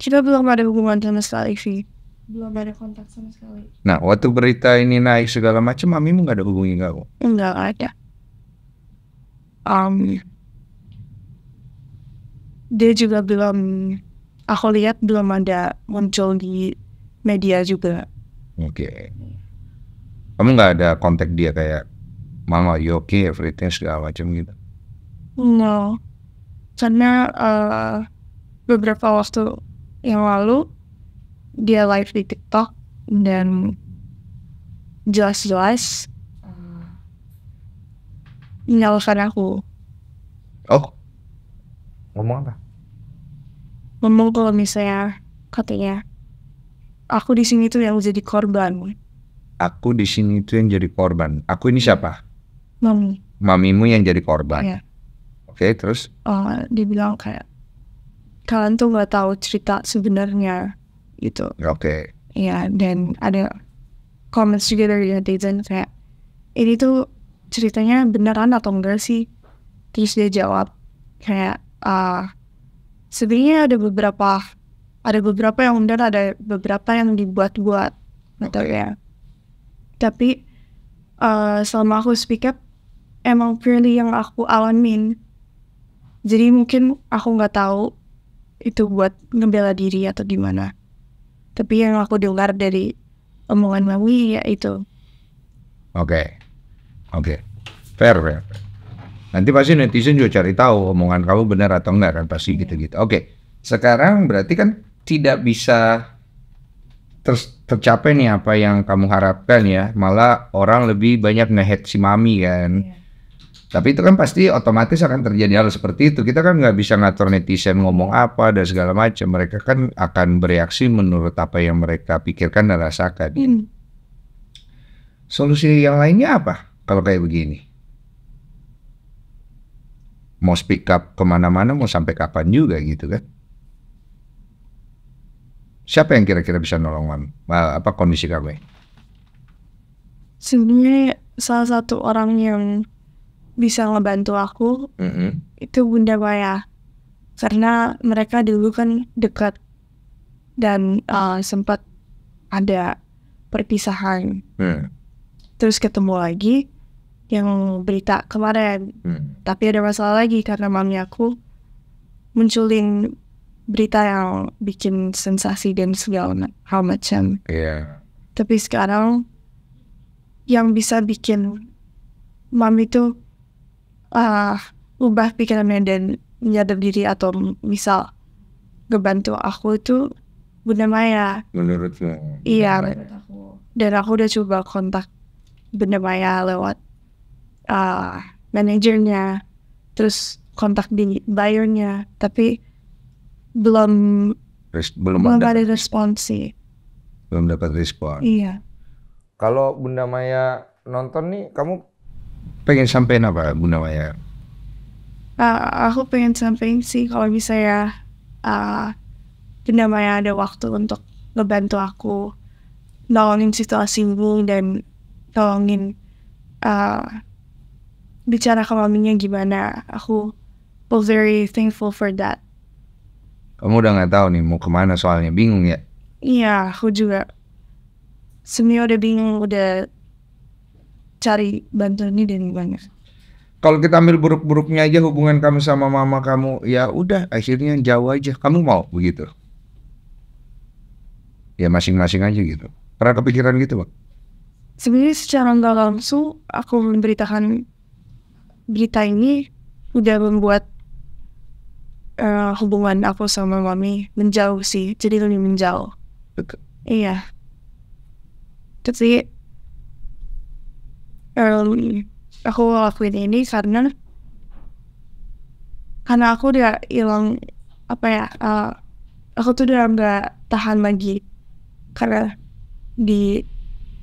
B: kita belum ada hubungan sama sekali sih belum ada kontak sama sekali
A: nah waktu berita ini naik segala macam mami nggak ada hubungi kamu
B: nggak ada um, dia juga belum aku lihat belum ada muncul di media juga
A: oke okay. kamu nggak ada kontak dia kayak mama you okay everything segala macam gitu
B: no karena uh, eh, beberapa waktu yang lalu dia live di TikTok dan jelas-jelas menyalahkan aku.
A: Oh, ngomong apa?
B: Ngomong kalau misalnya katanya aku di sini tuh yang jadi korban.
A: Aku di sini tuh yang jadi korban. Aku ini siapa? Mami. Mamimu yang jadi korban. Yeah okay, terus?
B: Uh, dia bilang kayak kalian tuh nggak tahu cerita sebenarnya
A: gitu. Oke. Okay.
B: Iya, dan ada comments juga dari netizen kayak ini tuh ceritanya beneran atau enggak sih? Terus dia jawab kayak uh, sebenarnya ada beberapa ada beberapa yang benar ada beberapa yang dibuat-buat atau gitu okay. ya tapi uh, selama aku speak up emang purely yang aku alamin jadi mungkin aku nggak tahu itu buat ngebela diri atau gimana tapi yang aku dengar dari omongan mami ya itu
A: oke okay. oke okay. fair fair nanti pasti netizen juga cari tahu omongan kamu benar atau enggak kan pasti iya. gitu-gitu oke okay. sekarang berarti kan tidak bisa ter tercapai nih apa yang kamu harapkan ya malah orang lebih banyak ngehead si mami kan yeah tapi itu kan pasti otomatis akan terjadi hal seperti itu. Kita kan nggak bisa ngatur netizen ngomong apa dan segala macam. Mereka kan akan bereaksi menurut apa yang mereka pikirkan dan rasakan. Hmm. Solusi yang lainnya apa kalau kayak begini? Mau speak up kemana-mana, mau sampai kapan juga gitu kan? Siapa yang kira-kira bisa nolong eh, Apa kondisi kamu?
B: Sebenarnya salah satu orang yang bisa ngebantu aku mm-hmm. itu bunda Maya karena mereka dulu kan dekat dan uh, sempat ada perpisahan mm. terus ketemu lagi yang berita kemarin mm. tapi ada masalah lagi karena mami aku munculin berita yang bikin sensasi dan segala hal macam yeah. tapi sekarang yang bisa bikin mami tuh uh, ubah pikirannya dan menyadar diri atau misal ngebantu aku itu Bunda Maya.
A: Menurutnya. Iya. iya
B: dan aku udah coba kontak Bunda Maya lewat uh, manajernya, terus kontak di buyernya, tapi belum
A: Res, belum, belum ada respon sih. Belum dapat respon. Iya. Kalau Bunda Maya nonton nih, kamu pengen sampein apa Bu Nawaya?
B: Uh, ah, aku pengen sampein sih kalau bisa ya uh, ah, Maya ada waktu untuk ngebantu aku nolongin situasi ini dan tolongin uh, ah, bicara ke maminya gimana. Aku feel very thankful for that.
A: Kamu udah gak tahu nih mau kemana soalnya bingung ya?
B: Iya, aku juga. semuanya udah bingung, udah cari bantuan ini dari banyak
A: kalau kita ambil buruk-buruknya aja hubungan kamu sama mama kamu ya udah akhirnya jauh aja kamu mau begitu ya masing-masing aja gitu Karena kepikiran gitu pak
B: sebenarnya secara nggak langsung aku memberitakan berita ini udah membuat uh, hubungan aku sama mami menjauh sih jadi lebih menjauh betul iya Tapi um, aku ngelakuin ini karena karena aku udah hilang apa ya uh, aku tuh udah nggak tahan lagi karena di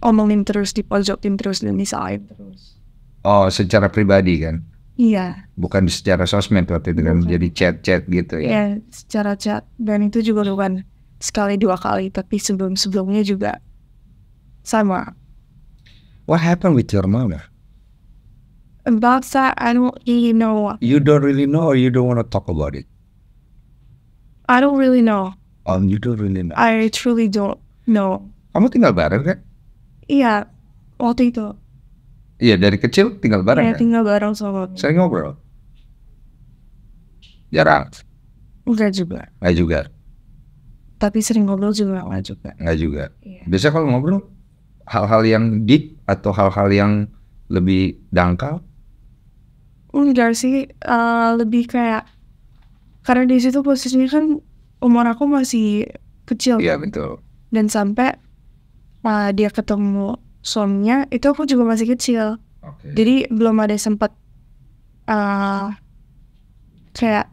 B: omongin terus di pojokin terus dan disalahin terus
A: oh secara pribadi kan iya bukan secara sosmed waktu itu kan jadi chat-chat gitu ya iya
B: secara chat dan itu juga bukan sekali dua kali tapi sebelum sebelumnya juga sama
A: What happened with your mother?
B: About that, I don't really know.
A: You don't really know, or you don't want to talk about it?
B: I don't really know.
A: Um, you don't really know.
B: I truly don't know.
A: Kamu tinggal bareng kan?
B: Iya, waktu itu.
A: Iya, dari kecil tinggal bareng. Iya, kan?
B: tinggal bareng sama.
A: Sering ngobrol? Jarang.
B: Enggak juga. Enggak juga. Tapi sering ngobrol juga
A: enggak juga. Enggak juga. Iya. Biasa kalau ngobrol hal-hal yang deep atau hal-hal yang lebih dangkal?
B: Enggak sih, uh, lebih kayak karena di situ posisinya kan umur aku masih kecil. Iya kan. betul. Dan sampai uh, dia ketemu suaminya itu aku juga masih kecil. Okay. Jadi belum ada sempat uh, eh, kayak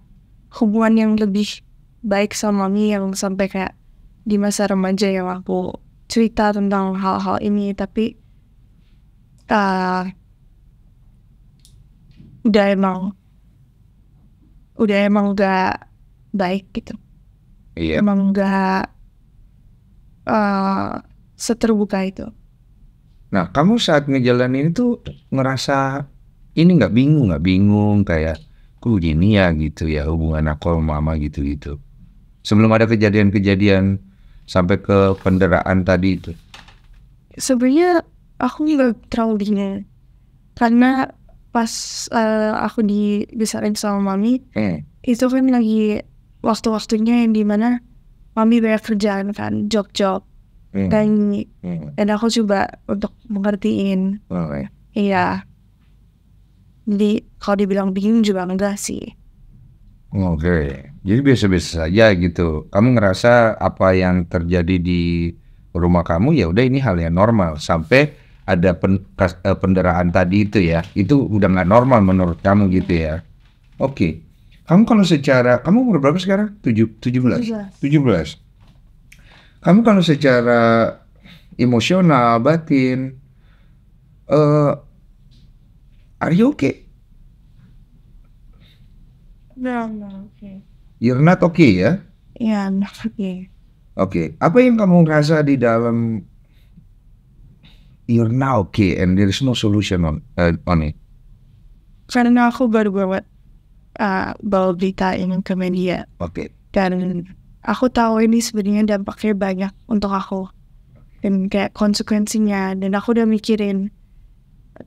B: hubungan yang lebih baik sama mami yang sampai kayak di masa remaja yang aku cerita tentang hal-hal ini tapi uh, udah emang udah emang gak baik gitu yeah. emang gak uh, eh, seterbuka itu
A: nah kamu saat ngejalanin itu ngerasa ini nggak bingung nggak bingung kayak ku gini ya gitu ya hubungan aku sama mama gitu gitu sebelum ada kejadian-kejadian sampai ke kendaraan tadi itu?
B: Sebenarnya aku nggak terlalu dingin karena pas uh, aku dibesarin sama mami eh. itu kan lagi waktu-waktunya yang dimana mami banyak kerjaan kan job-job eh. dan eh. dan aku coba untuk mengertiin oh, ya. iya jadi kalau dibilang dingin juga enggak sih
A: Oke, okay. jadi biasa-biasa saja gitu. Kamu ngerasa apa yang terjadi di rumah kamu ya udah ini hal yang normal sampai ada pen, eh, penderaan tadi itu ya, itu udah nggak normal menurut kamu gitu ya. Oke, okay. kamu kalau secara kamu umur berapa sekarang? Tujuh, tujuh belas, tujuh belas. Kamu kalau secara emosional batin, uh, are you okay?
B: No, no, okay.
A: You're not okay ya?
B: Yeah, not okay.
A: Oke, okay. apa yang kamu rasa di dalam you're not okay and there is no solution on uh, on it?
B: Karena aku baru buat uh, bawa berita ini ke media. Oke. Okay. Dan aku tahu ini sebenarnya dampaknya banyak untuk aku dan kayak konsekuensinya dan aku udah mikirin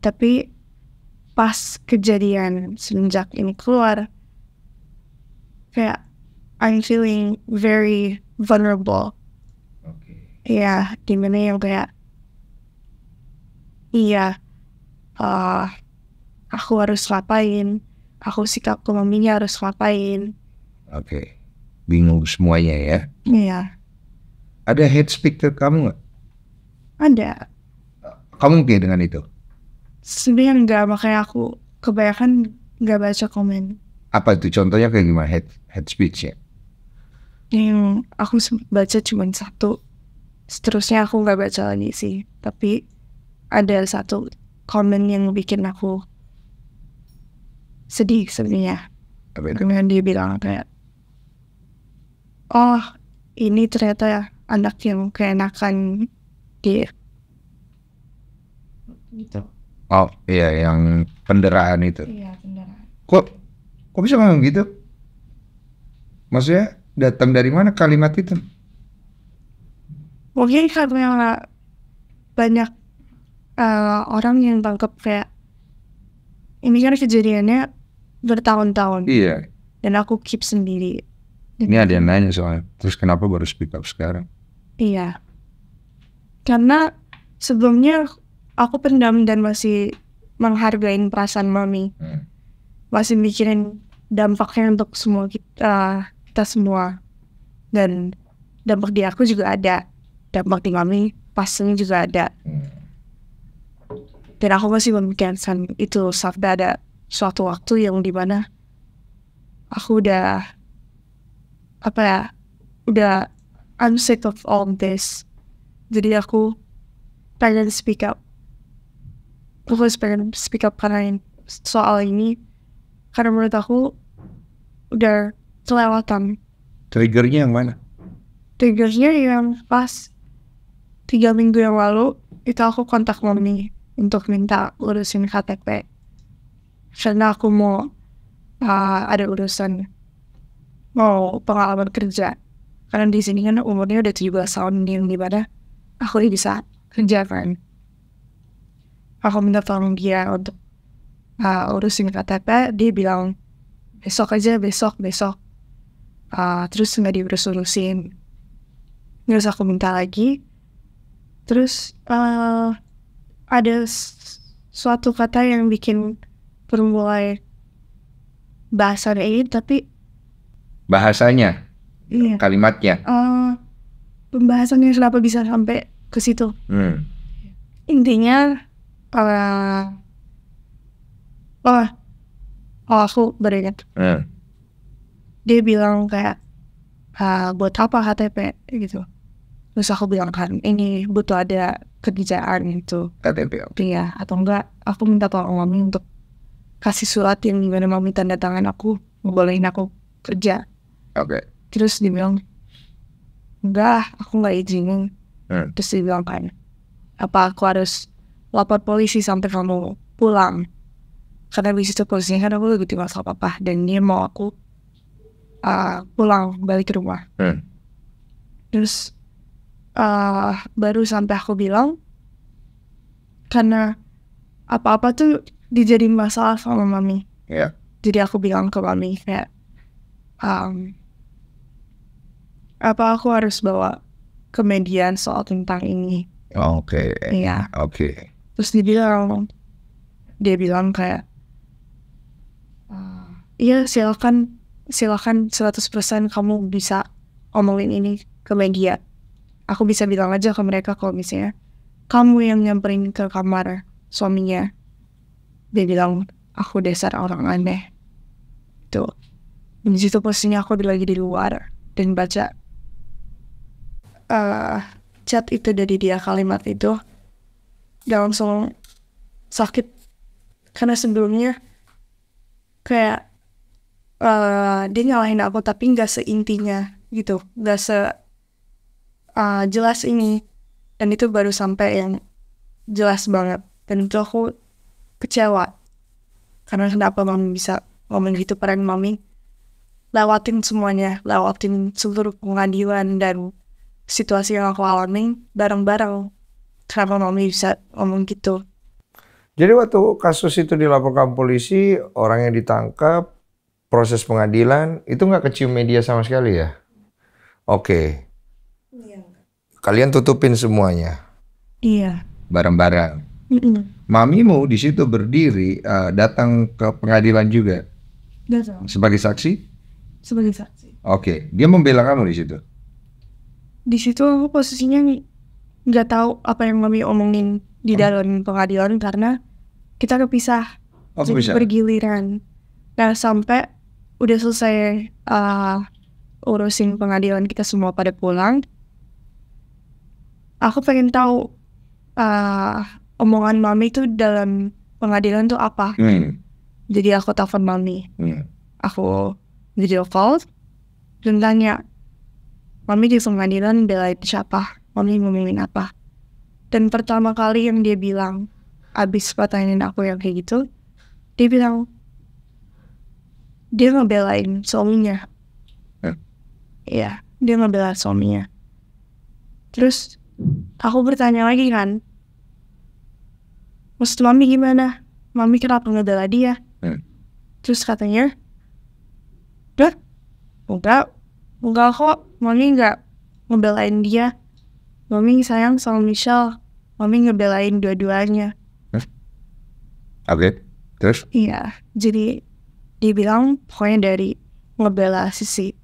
B: tapi pas kejadian semenjak ini keluar kayak I'm feeling very vulnerable. Okay. Iya, dimana yang kayak iya uh, aku harus ngapain, aku sikap maminya harus ngapain.
A: Oke, okay. bingung semuanya ya. Iya. Ada head speaker kamu nggak? Ada. Kamu oke dengan itu?
B: Sebenarnya nggak, makanya aku kebanyakan nggak baca komen.
A: Apa itu contohnya kayak gimana head, head speech ya?
B: Yang aku baca cuma satu. Seterusnya aku nggak baca lagi sih. Tapi ada satu komen yang bikin aku sedih sebenarnya. Karena dia bilang kayak, oh ini ternyata ya anak yang keenakan dia.
A: Gitu. Oh iya yang penderaan itu. Iya penderaan. Kok Kok bisa ngomong gitu? Maksudnya datang dari mana kalimat itu?
B: Mungkin karena banyak uh, orang yang tangkap kayak ini kan kejadiannya bertahun-tahun. Iya. Dan aku keep sendiri.
A: Ini ada yang nanya soalnya, terus kenapa baru speak up sekarang?
B: Iya. Karena sebelumnya aku pendam dan masih menghargai perasaan mami. Hmm. Masih mikirin dampaknya untuk semua kita, kita semua dan dampak di aku juga ada dampak di mami pasangnya juga ada hmm. dan aku masih memikirkan itu sampai ada suatu waktu yang dimana aku udah apa ya udah I'm sick of all this jadi aku pengen speak up aku harus pengen speak up karena soal ini karena menurut aku udah kelewatan
A: triggernya yang mana
B: triggernya yang pas tiga minggu yang lalu itu aku kontak mami untuk minta urusin KTP karena aku mau uh, ada urusan mau pengalaman kerja karena di sini kan umurnya udah tujuh belas tahun di mana aku bisa kerja kan aku minta tolong dia untuk uh, urusin KTP dia bilang besok aja besok besok uh, terus nggak diurus urusin terus aku minta lagi terus uh, ada suatu kata yang bikin permulai bahasa ini tapi
A: bahasanya iya. kalimatnya
B: uh, pembahasannya kenapa bisa sampai ke situ hmm. intinya uh, oh oh aku beringat hmm. dia bilang kayak ah, buat apa KTP gitu terus aku bilang kan ini butuh ada kerjaan itu KTP iya atau enggak aku minta tolong mami untuk kasih surat yang gimana mami tanda tangan aku bolehin aku kerja oke okay. terus dia bilang enggak aku nggak izin hmm. terus dia bilang kan apa aku harus lapor polisi sampai kamu pulang karena di situ posisinya kan aku lagi tinggal sama papa dan dia mau aku uh, pulang balik ke rumah hmm. terus uh, baru sampai aku bilang karena apa-apa tuh dijadiin masalah sama mami yeah. jadi aku bilang ke mami kayak um, apa aku harus bawa ke median soal tentang ini
A: oke okay. iya oke okay.
B: terus dia bilang dia bilang kayak iya silakan silakan 100% kamu bisa omongin ini ke media. Aku bisa bilang aja ke mereka kalau misalnya kamu yang nyamperin ke kamar suaminya. Dia bilang aku dasar orang aneh. Tuh. Gitu. di situ posisinya aku lagi di luar dan baca uh, chat itu dari dia kalimat itu dan langsung sakit karena sebelumnya kayak uh, dia nyalahin aku tapi nggak seintinya gitu nggak se uh, jelas ini dan itu baru sampai yang jelas banget dan itu aku kecewa karena kenapa mami bisa ngomong gitu pada mami lewatin semuanya lewatin seluruh pengadilan dan situasi yang aku alami bareng-bareng kenapa mami bisa ngomong gitu
A: jadi waktu kasus itu dilaporkan polisi orang yang ditangkap proses pengadilan itu nggak kecium media sama sekali ya? Oke. Okay. Iya. Kalian tutupin semuanya. Iya. Bareng-bareng. Mami mau Mamimu di situ berdiri uh, datang ke pengadilan juga. Datang. Sebagai saksi?
B: Sebagai saksi.
A: Oke, okay. dia membela kamu di situ.
B: Di situ aku posisinya nggak tahu apa yang mami omongin di oh. dalam pengadilan karena kita kepisah. Oh, bisa. Bergiliran. Nah sampai udah selesai uh, urusin pengadilan kita semua pada pulang aku pengen tahu uh, omongan mami itu dalam pengadilan tuh apa hmm. jadi aku telepon mami
A: hmm. aku
B: video call dan tanya mami di pengadilan belain siapa mami ngomongin apa dan pertama kali yang dia bilang abis pertanyaan aku yang kayak gitu dia bilang dia ngebelain suaminya Iya, ya dia ngebelain suaminya terus aku bertanya lagi kan maksud mami gimana mami kenapa ngebela dia hmm? terus katanya Dut, enggak, enggak kok, mami enggak ngebelain dia. Mami sayang sama Michelle, mami ngebelain dua-duanya.
A: Oke, okay. terus?
B: Iya, jadi dibilang pokoknya dari ngebela sisi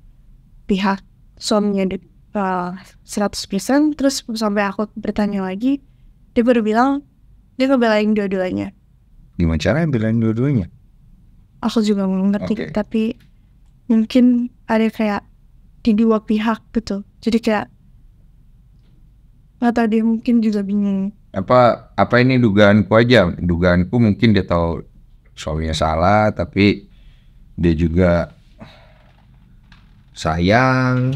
B: pihak suaminya di, uh, 100% terus sampai aku bertanya lagi dia baru bilang dia ngebelain dua-duanya
A: gimana cara bilang dua-duanya
B: aku juga ngerti okay. tapi mungkin ada kayak di dua pihak gitu jadi kayak nggak dia mungkin juga bingung
A: apa apa ini dugaanku aja dugaanku mungkin dia tahu suaminya salah tapi dia juga sayang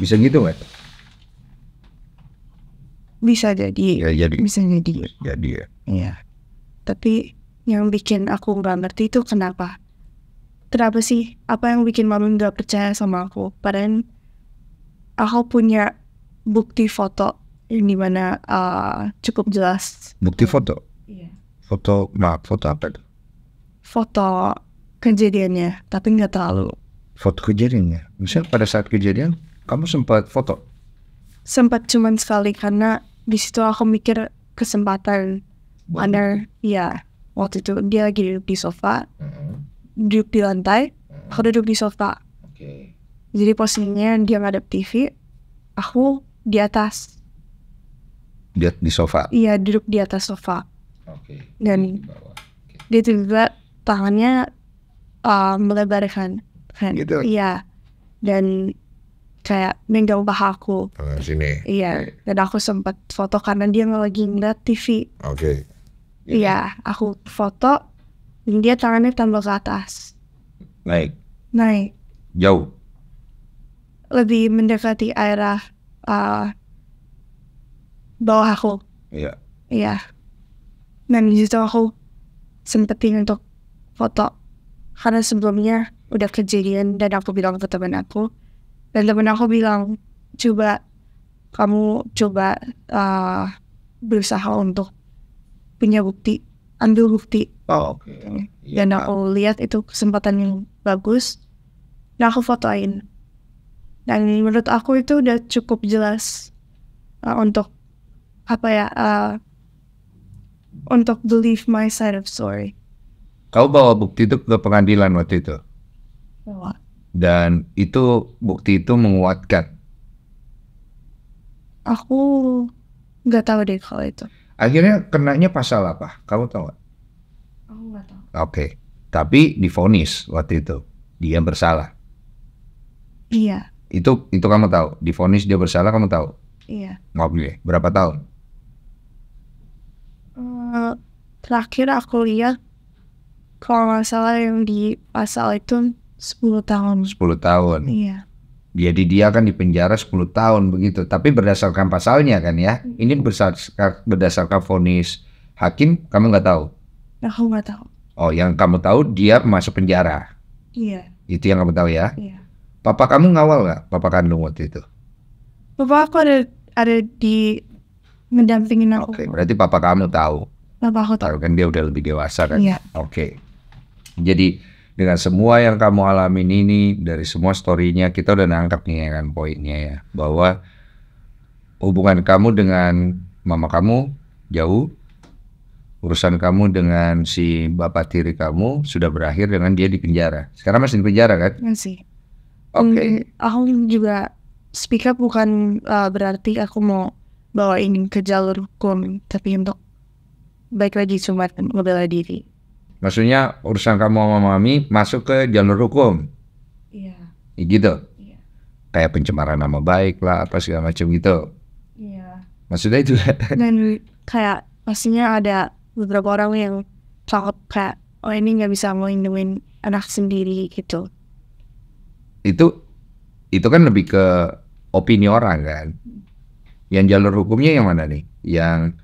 A: bisa gitu nggak bisa jadi ya, jadi bisa jadi jadi ya iya
B: tapi yang bikin aku nggak ngerti itu kenapa kenapa sih apa yang bikin mami nggak percaya sama aku padahal aku punya bukti foto yang dimana uh, cukup jelas
A: bukti foto iya. foto maaf foto apa itu
B: foto kejadiannya, tapi nggak terlalu.
A: Foto kejadiannya? Misalnya iya. pada saat kejadian, kamu sempat foto?
B: Sempat cuman sekali karena di situ aku mikir kesempatan. under, ya waktu itu dia lagi duduk di sofa, -hmm. duduk di lantai, mm -hmm. aku duduk di sofa. Okay. Jadi posisinya dia ngadep TV, aku di atas.
A: Di di sofa?
B: Iya duduk di atas sofa. Okay. Dan di okay. dia tiba-tiba tangannya Um, melebarkan kan gitu iya dan kayak minggu paha aku
A: oh, sini
B: iya dan aku sempat foto karena dia lagi ngeliat TV oke okay. iya aku foto dan dia tangannya tambah ke atas naik naik jauh lebih mendekati area uh, bawah aku iya iya dan justru situ aku sempetin untuk foto karena sebelumnya udah kejadian dan aku bilang ke teman aku dan teman aku bilang coba kamu coba uh, berusaha untuk punya bukti ambil bukti oh, okay. Iya, dan yeah. aku lihat itu kesempatan yang bagus dan aku fotoin dan menurut aku itu udah cukup jelas uh, untuk apa ya uh, untuk believe my side of
A: story Kau bawa bukti itu ke pengadilan waktu itu. Dan itu bukti itu menguatkan.
B: Aku nggak tahu deh kalau itu.
A: Akhirnya kenanya pasal apa? Kamu tahu? Aku nggak tahu. Oke, okay. tapi difonis waktu itu dia bersalah. Iya. Itu itu kamu tahu? Difonis dia bersalah kamu tahu? Iya. Nggak ya. Berapa tahun?
B: Eh, terakhir aku lihat kalau nggak salah yang di pasal itu 10 tahun 10
A: tahun iya jadi dia kan dipenjara 10 tahun begitu tapi berdasarkan pasalnya kan ya hmm. ini berdasarkan berdasarkan vonis hakim kamu nggak tahu nah, aku nggak tahu oh yang kamu tahu dia masuk penjara iya itu yang kamu tahu ya iya papa kamu ngawal nggak papa kandung waktu itu
B: papa aku ada ada di mendampingin aku oke okay,
A: berarti papa kamu tahu papa aku tahu kan dia udah lebih dewasa kan iya oke okay. Jadi dengan semua yang kamu alami ini dari semua storynya kita udah nangkap nih ya kan poinnya ya bahwa hubungan kamu dengan mama kamu jauh urusan kamu dengan si bapak tiri kamu sudah berakhir dengan dia di penjara sekarang masih di penjara kan masih
B: oke okay. Hmm, aku juga speak up bukan uh, berarti aku mau bawa ini ke jalur hukum tapi untuk baik lagi cuma membela diri
A: Maksudnya urusan kamu sama mami masuk ke jalur hukum. Iya. yeah. gitu. yeah. Kayak pencemaran nama baik lah apa segala macam gitu. Iya. Maksudnya itu. (laughs)
B: Dan kayak pastinya ada beberapa orang yang takut kayak oh ini nggak bisa melindungi anak sendiri gitu.
A: Itu itu kan lebih ke opini orang kan. Yang jalur hukumnya yang mana nih? Yang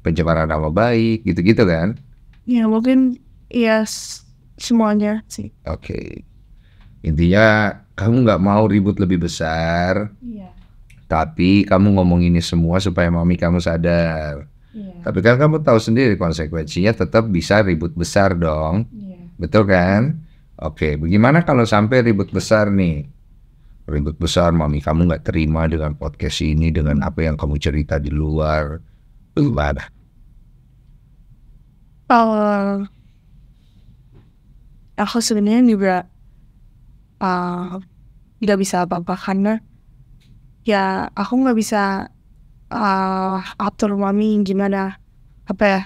A: pencemaran nama baik gitu-gitu kan?
B: Ya mungkin Iya, yes, semuanya
A: sih. Oke. Okay. Intinya kamu nggak mau ribut lebih besar. Iya. Yeah. Tapi kamu ngomong ini semua supaya mami kamu sadar. Yeah. Tapi kan kamu tahu sendiri konsekuensinya tetap bisa ribut besar dong. Yeah. Betul kan? Oke, bagaimana kalau sampai ribut besar nih? Ribut besar, mami kamu nggak terima dengan podcast ini, dengan apa yang kamu cerita di luar. Bagaimana?
B: Uh, Kalau aku sebenarnya juga uh, ah, tidak bisa apa-apa karena ya aku nggak bisa uh, atur mami gimana apa ya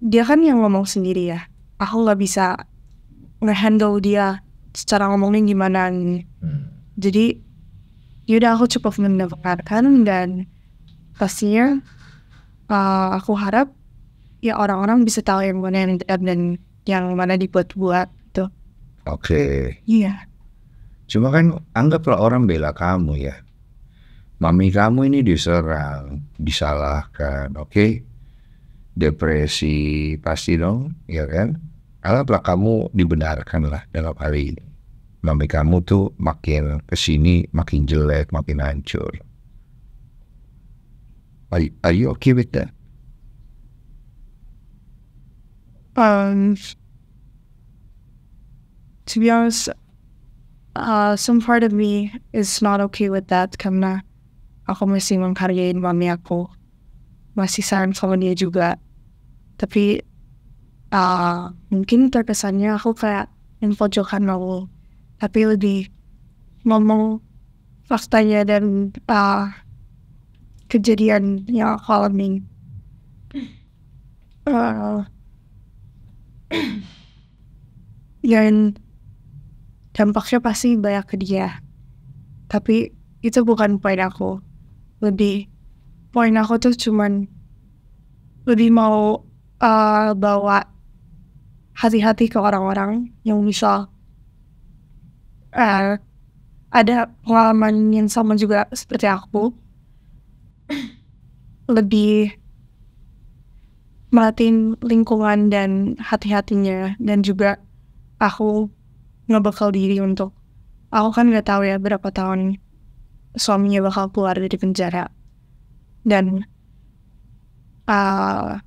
B: dia kan yang ngomong sendiri ya aku nggak bisa ngehandle dia secara ngomongnya gimana Hmm. jadi yaudah aku cukup mendengarkan dan pastinya uh, aku harap ya orang-orang bisa tahu yang mana yang dan yang mana dibuat-buat tuh. Gitu. Oke. Okay. Iya.
A: Cuma kan anggaplah orang bela kamu ya. Mami kamu ini diserang, disalahkan, oke? Okay? Depresi pasti dong, ya kan? Anggaplah kamu dibenarkan lah dalam hal ini. Mami kamu tuh makin kesini makin jelek, makin hancur. Are, are you okay with that? Um,
B: to be honest, uh, some part of me is not okay with that karena aku masih mengkaryain mami aku. Masih sayang sama dia juga. Tapi uh, mungkin terkesannya aku kayak infojokan aku. Tapi lebih ngomong faktanya dan uh, kejadian yang aku alami. (laughs) Uh, dan (coughs) ya, dampaknya pasti banyak ke dia tapi itu bukan poin aku lebih poin aku tuh cuman lebih mau uh, bawa hati-hati ke orang-orang yang misal uh, ada pengalaman yang sama juga seperti aku (coughs) lebih merhatiin lingkungan dan hati-hatinya dan juga aku ngebekal diri untuk aku kan nggak tahu ya berapa tahun suaminya bakal keluar dari penjara dan uh,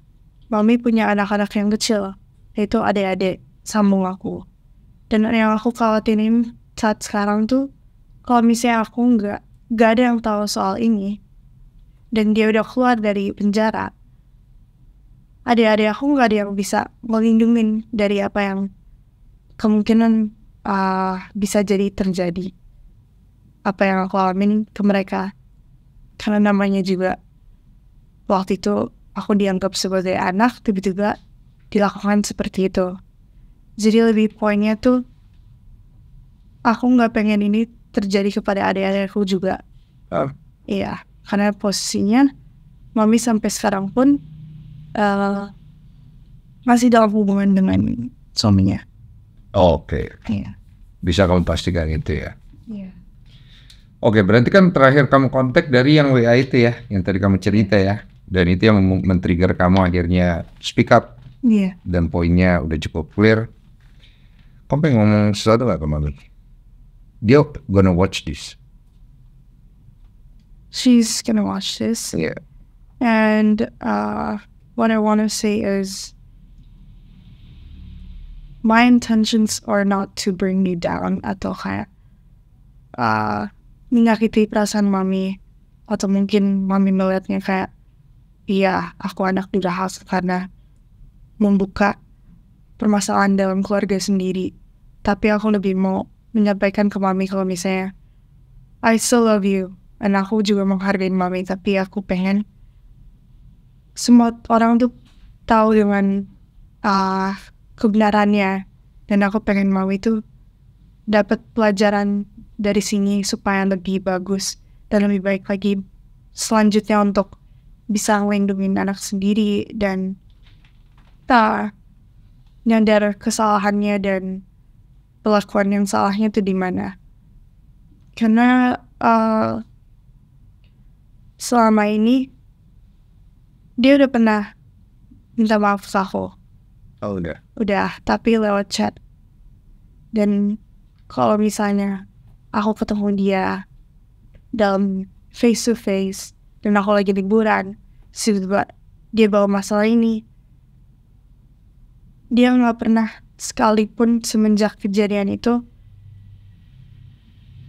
B: mami punya anak-anak yang kecil itu adik-adik sambung aku dan yang aku khawatirin saat sekarang tuh kalau misalnya aku nggak nggak ada yang tahu soal ini dan dia udah keluar dari penjara adik-adik aku nggak ada yang bisa melindungi dari apa yang kemungkinan uh, bisa jadi terjadi apa yang aku alamin ke mereka karena namanya juga waktu itu aku dianggap sebagai anak tiba-tiba dilakukan seperti itu jadi lebih poinnya tuh aku nggak pengen ini terjadi kepada adik-adikku juga uh. iya karena posisinya mami sampai sekarang pun uh, masih dalam hubungan dengan
A: suaminya. Oke. Okay. Iya. Yeah. Bisa kamu pastikan itu ya. Iya. Yeah. Oke, okay, berarti kan terakhir kamu kontak dari yang WA itu ya, yang tadi kamu cerita ya. Dan itu yang men-trigger kamu akhirnya speak up. Iya. Yeah. Dan poinnya udah cukup clear. Kamu pengen ngomong sesuatu gak kemarin? Dia gonna watch this.
B: She's gonna watch this. Yeah. And uh, what I want to say is my intentions are not to bring you down atau kayak uh, ah, menyakiti perasaan mami atau mungkin mami melihatnya kayak iya aku anak durhaka karena membuka permasalahan dalam keluarga sendiri tapi aku lebih mau menyampaikan ke mami kalau misalnya I still love you dan aku juga menghargai mami tapi aku pengen semua orang tuh tahu dengan uh, kebenarannya dan aku pengen mau itu dapat pelajaran dari sini supaya lebih bagus dan lebih baik lagi selanjutnya untuk bisa ngelindungin anak sendiri dan kita ah, nyadar kesalahannya dan pelakuan yang salahnya itu di mana karena uh, selama ini dia udah pernah minta maaf sama aku. Oh udah. Udah, tapi lewat chat. Dan kalau misalnya aku ketemu dia dalam face to face dan aku lagi liburan, dia bawa masalah ini. Dia nggak pernah sekalipun semenjak kejadian itu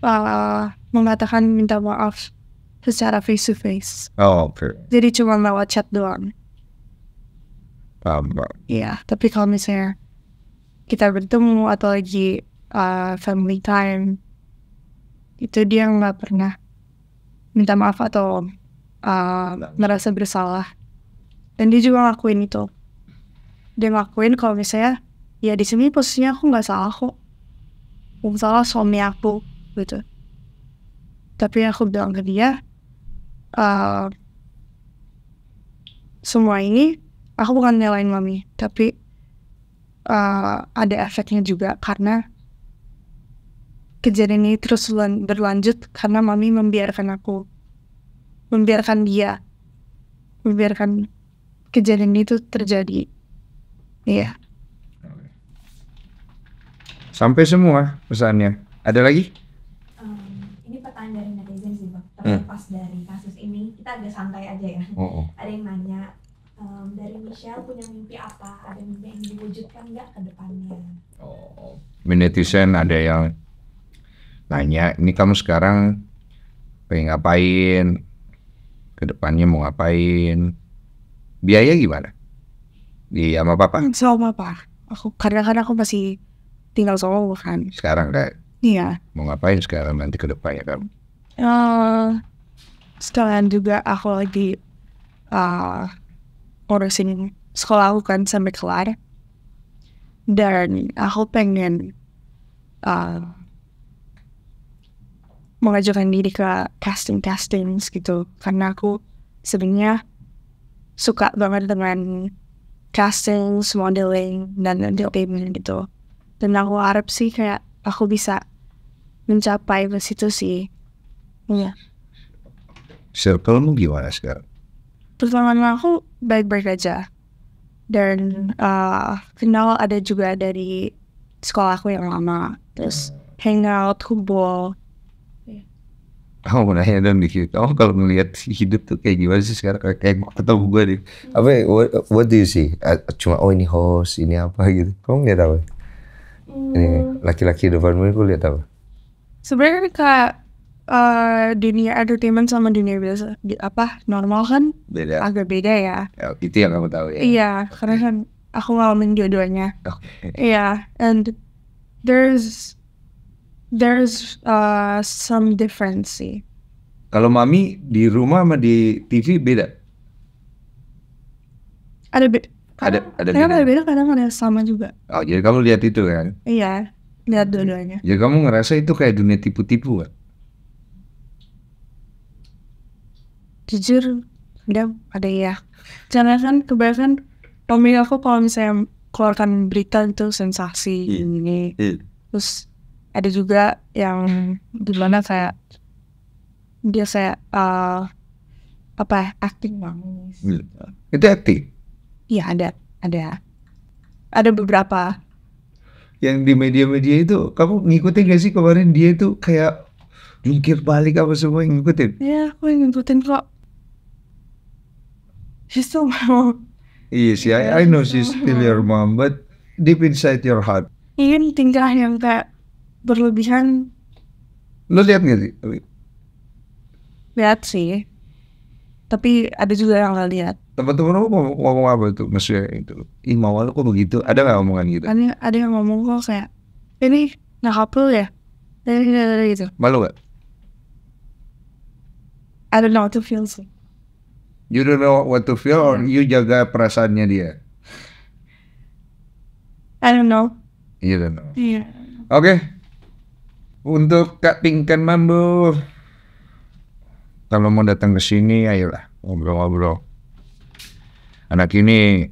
B: uh, mengatakan minta maaf secara face to face. Oh, oke. Jadi cuma lewat chat doang. Um, iya, tapi kalau misalnya kita bertemu atau lagi uh, family time, itu dia nggak pernah minta maaf atau uh, nah. merasa bersalah. Dan dia juga ngakuin itu. Dia ngakuin kalau misalnya, ya di sini posisinya aku nggak salah kok. Aku salah suami aku, gitu. Tapi aku bilang ke dia, uh, semua ini aku bukan nyalain mami tapi uh, ada efeknya juga karena kejadian ini terus berlanjut karena mami membiarkan aku membiarkan dia membiarkan kejadian itu terjadi iya yeah.
A: sampai semua pesannya ada lagi
B: um, ini pertanyaan dari netizen sih bang hmm. dari agak santai aja ya oh, oh. ada yang nanya um, dari Michelle punya mimpi apa ada mimpi
A: yang diwujudkan nggak ke depannya oh netizen ada yang nanya ini kamu sekarang pengen ngapain kedepannya mau ngapain biaya gimana Iya sama papa?
B: Sama papa. Aku kadang-kadang aku masih tinggal solo kan.
A: Sekarang kan? Iya. Mau ngapain sekarang nanti ke depannya kamu?
B: Uh, sekalian juga aku lagi uh, urusin sekolah aku kan sampai kelar dan aku pengen uh, mengajukan diri ke casting castings gitu karena aku sebenarnya suka banget dengan casting, modeling dan entertainment gitu dan aku harap sih kayak aku bisa mencapai ke situ sih iya yeah
A: circlemu gimana sekarang?
B: Pertemanan aku baik-baik aja dan uh, kenal ada juga dari sekolah aku yang lama terus hangout kumpul
A: Oh, mau nanya dong dikit. Oh, kalau melihat hidup tuh kayak gimana sih sekarang? Kayak ketemu gue deh. Apa? Ya, what, what do you see? cuma oh ini host, ini apa gitu. Kamu lihat apa?
B: Hmm. Ini
A: laki-laki depanmu itu lihat apa?
B: Sebenarnya kak uh, dunia entertainment sama dunia biasa apa normal kan beda. agak beda ya.
A: Oh, itu yang kamu tahu ya.
B: Iya, karena kan aku ngalamin dua-duanya. Okay. Iya, yeah, and there's there's uh, some difference
A: sih. Kalau mami di rumah sama di TV beda. Ada beda. ada ada kadang beda.
B: ada beda kadang ada sama juga.
A: Oh jadi kamu lihat itu kan?
B: Iya, lihat dua-duanya.
A: Jadi kamu ngerasa itu kayak dunia tipu-tipu kan?
B: jujur ada ada ya karena kan kebanyakan pemilik aku kalau misalnya keluarkan berita itu sensasi yeah. ini yeah. terus ada juga yang gimana saya dia saya uh, eh, apa acting ya, nangis iya. itu acting iya ada ada ada beberapa
A: yang di media-media itu kamu ngikutin gak sih kemarin dia itu kayak jungkir balik apa semua yang ngikutin?
B: Iya, aku ngikutin kok
A: she's still my mom. Yes, yeah, yeah I, know she's still still your mom, but deep inside your heart.
B: Ingin tingkah yang tak berlebihan.
A: Lo lihat nggak sih?
B: Lihat sih. Tapi ada juga yang nggak lihat.
A: Teman-teman lo ngomong, ngomong apa tuh? Maksudnya itu, ih mawal kok begitu? Ada nggak omongan gitu?
B: Ada, ada yang ngomong kok kayak, ini nggak kapul ya? Dari gitu. Malu nggak? I don't know, it feels so.
A: You don't know what to feel or hmm. you jaga perasaannya dia? I don't know. You don't know. Yeah. Oke. Okay. Untuk Kak Pinkan Mambu, kalau mau datang ke sini, ayolah ngobrol-ngobrol. Anak ini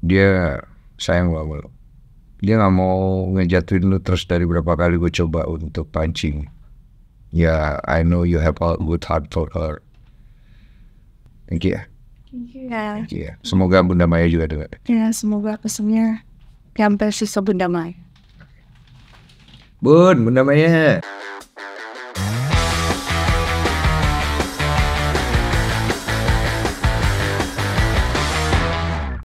A: dia sayang banget lo. Dia nggak mau ngejatuhin lu terus dari berapa kali gue coba untuk pancing. Ya, yeah, I know you have a good heart for her Ya.
B: Thank you ya. Thank
A: you ya. Semoga Bunda Maya juga dengar.
B: Ya, semoga pesannya sampai sisa Bunda Maya.
A: Bun, Bunda Maya.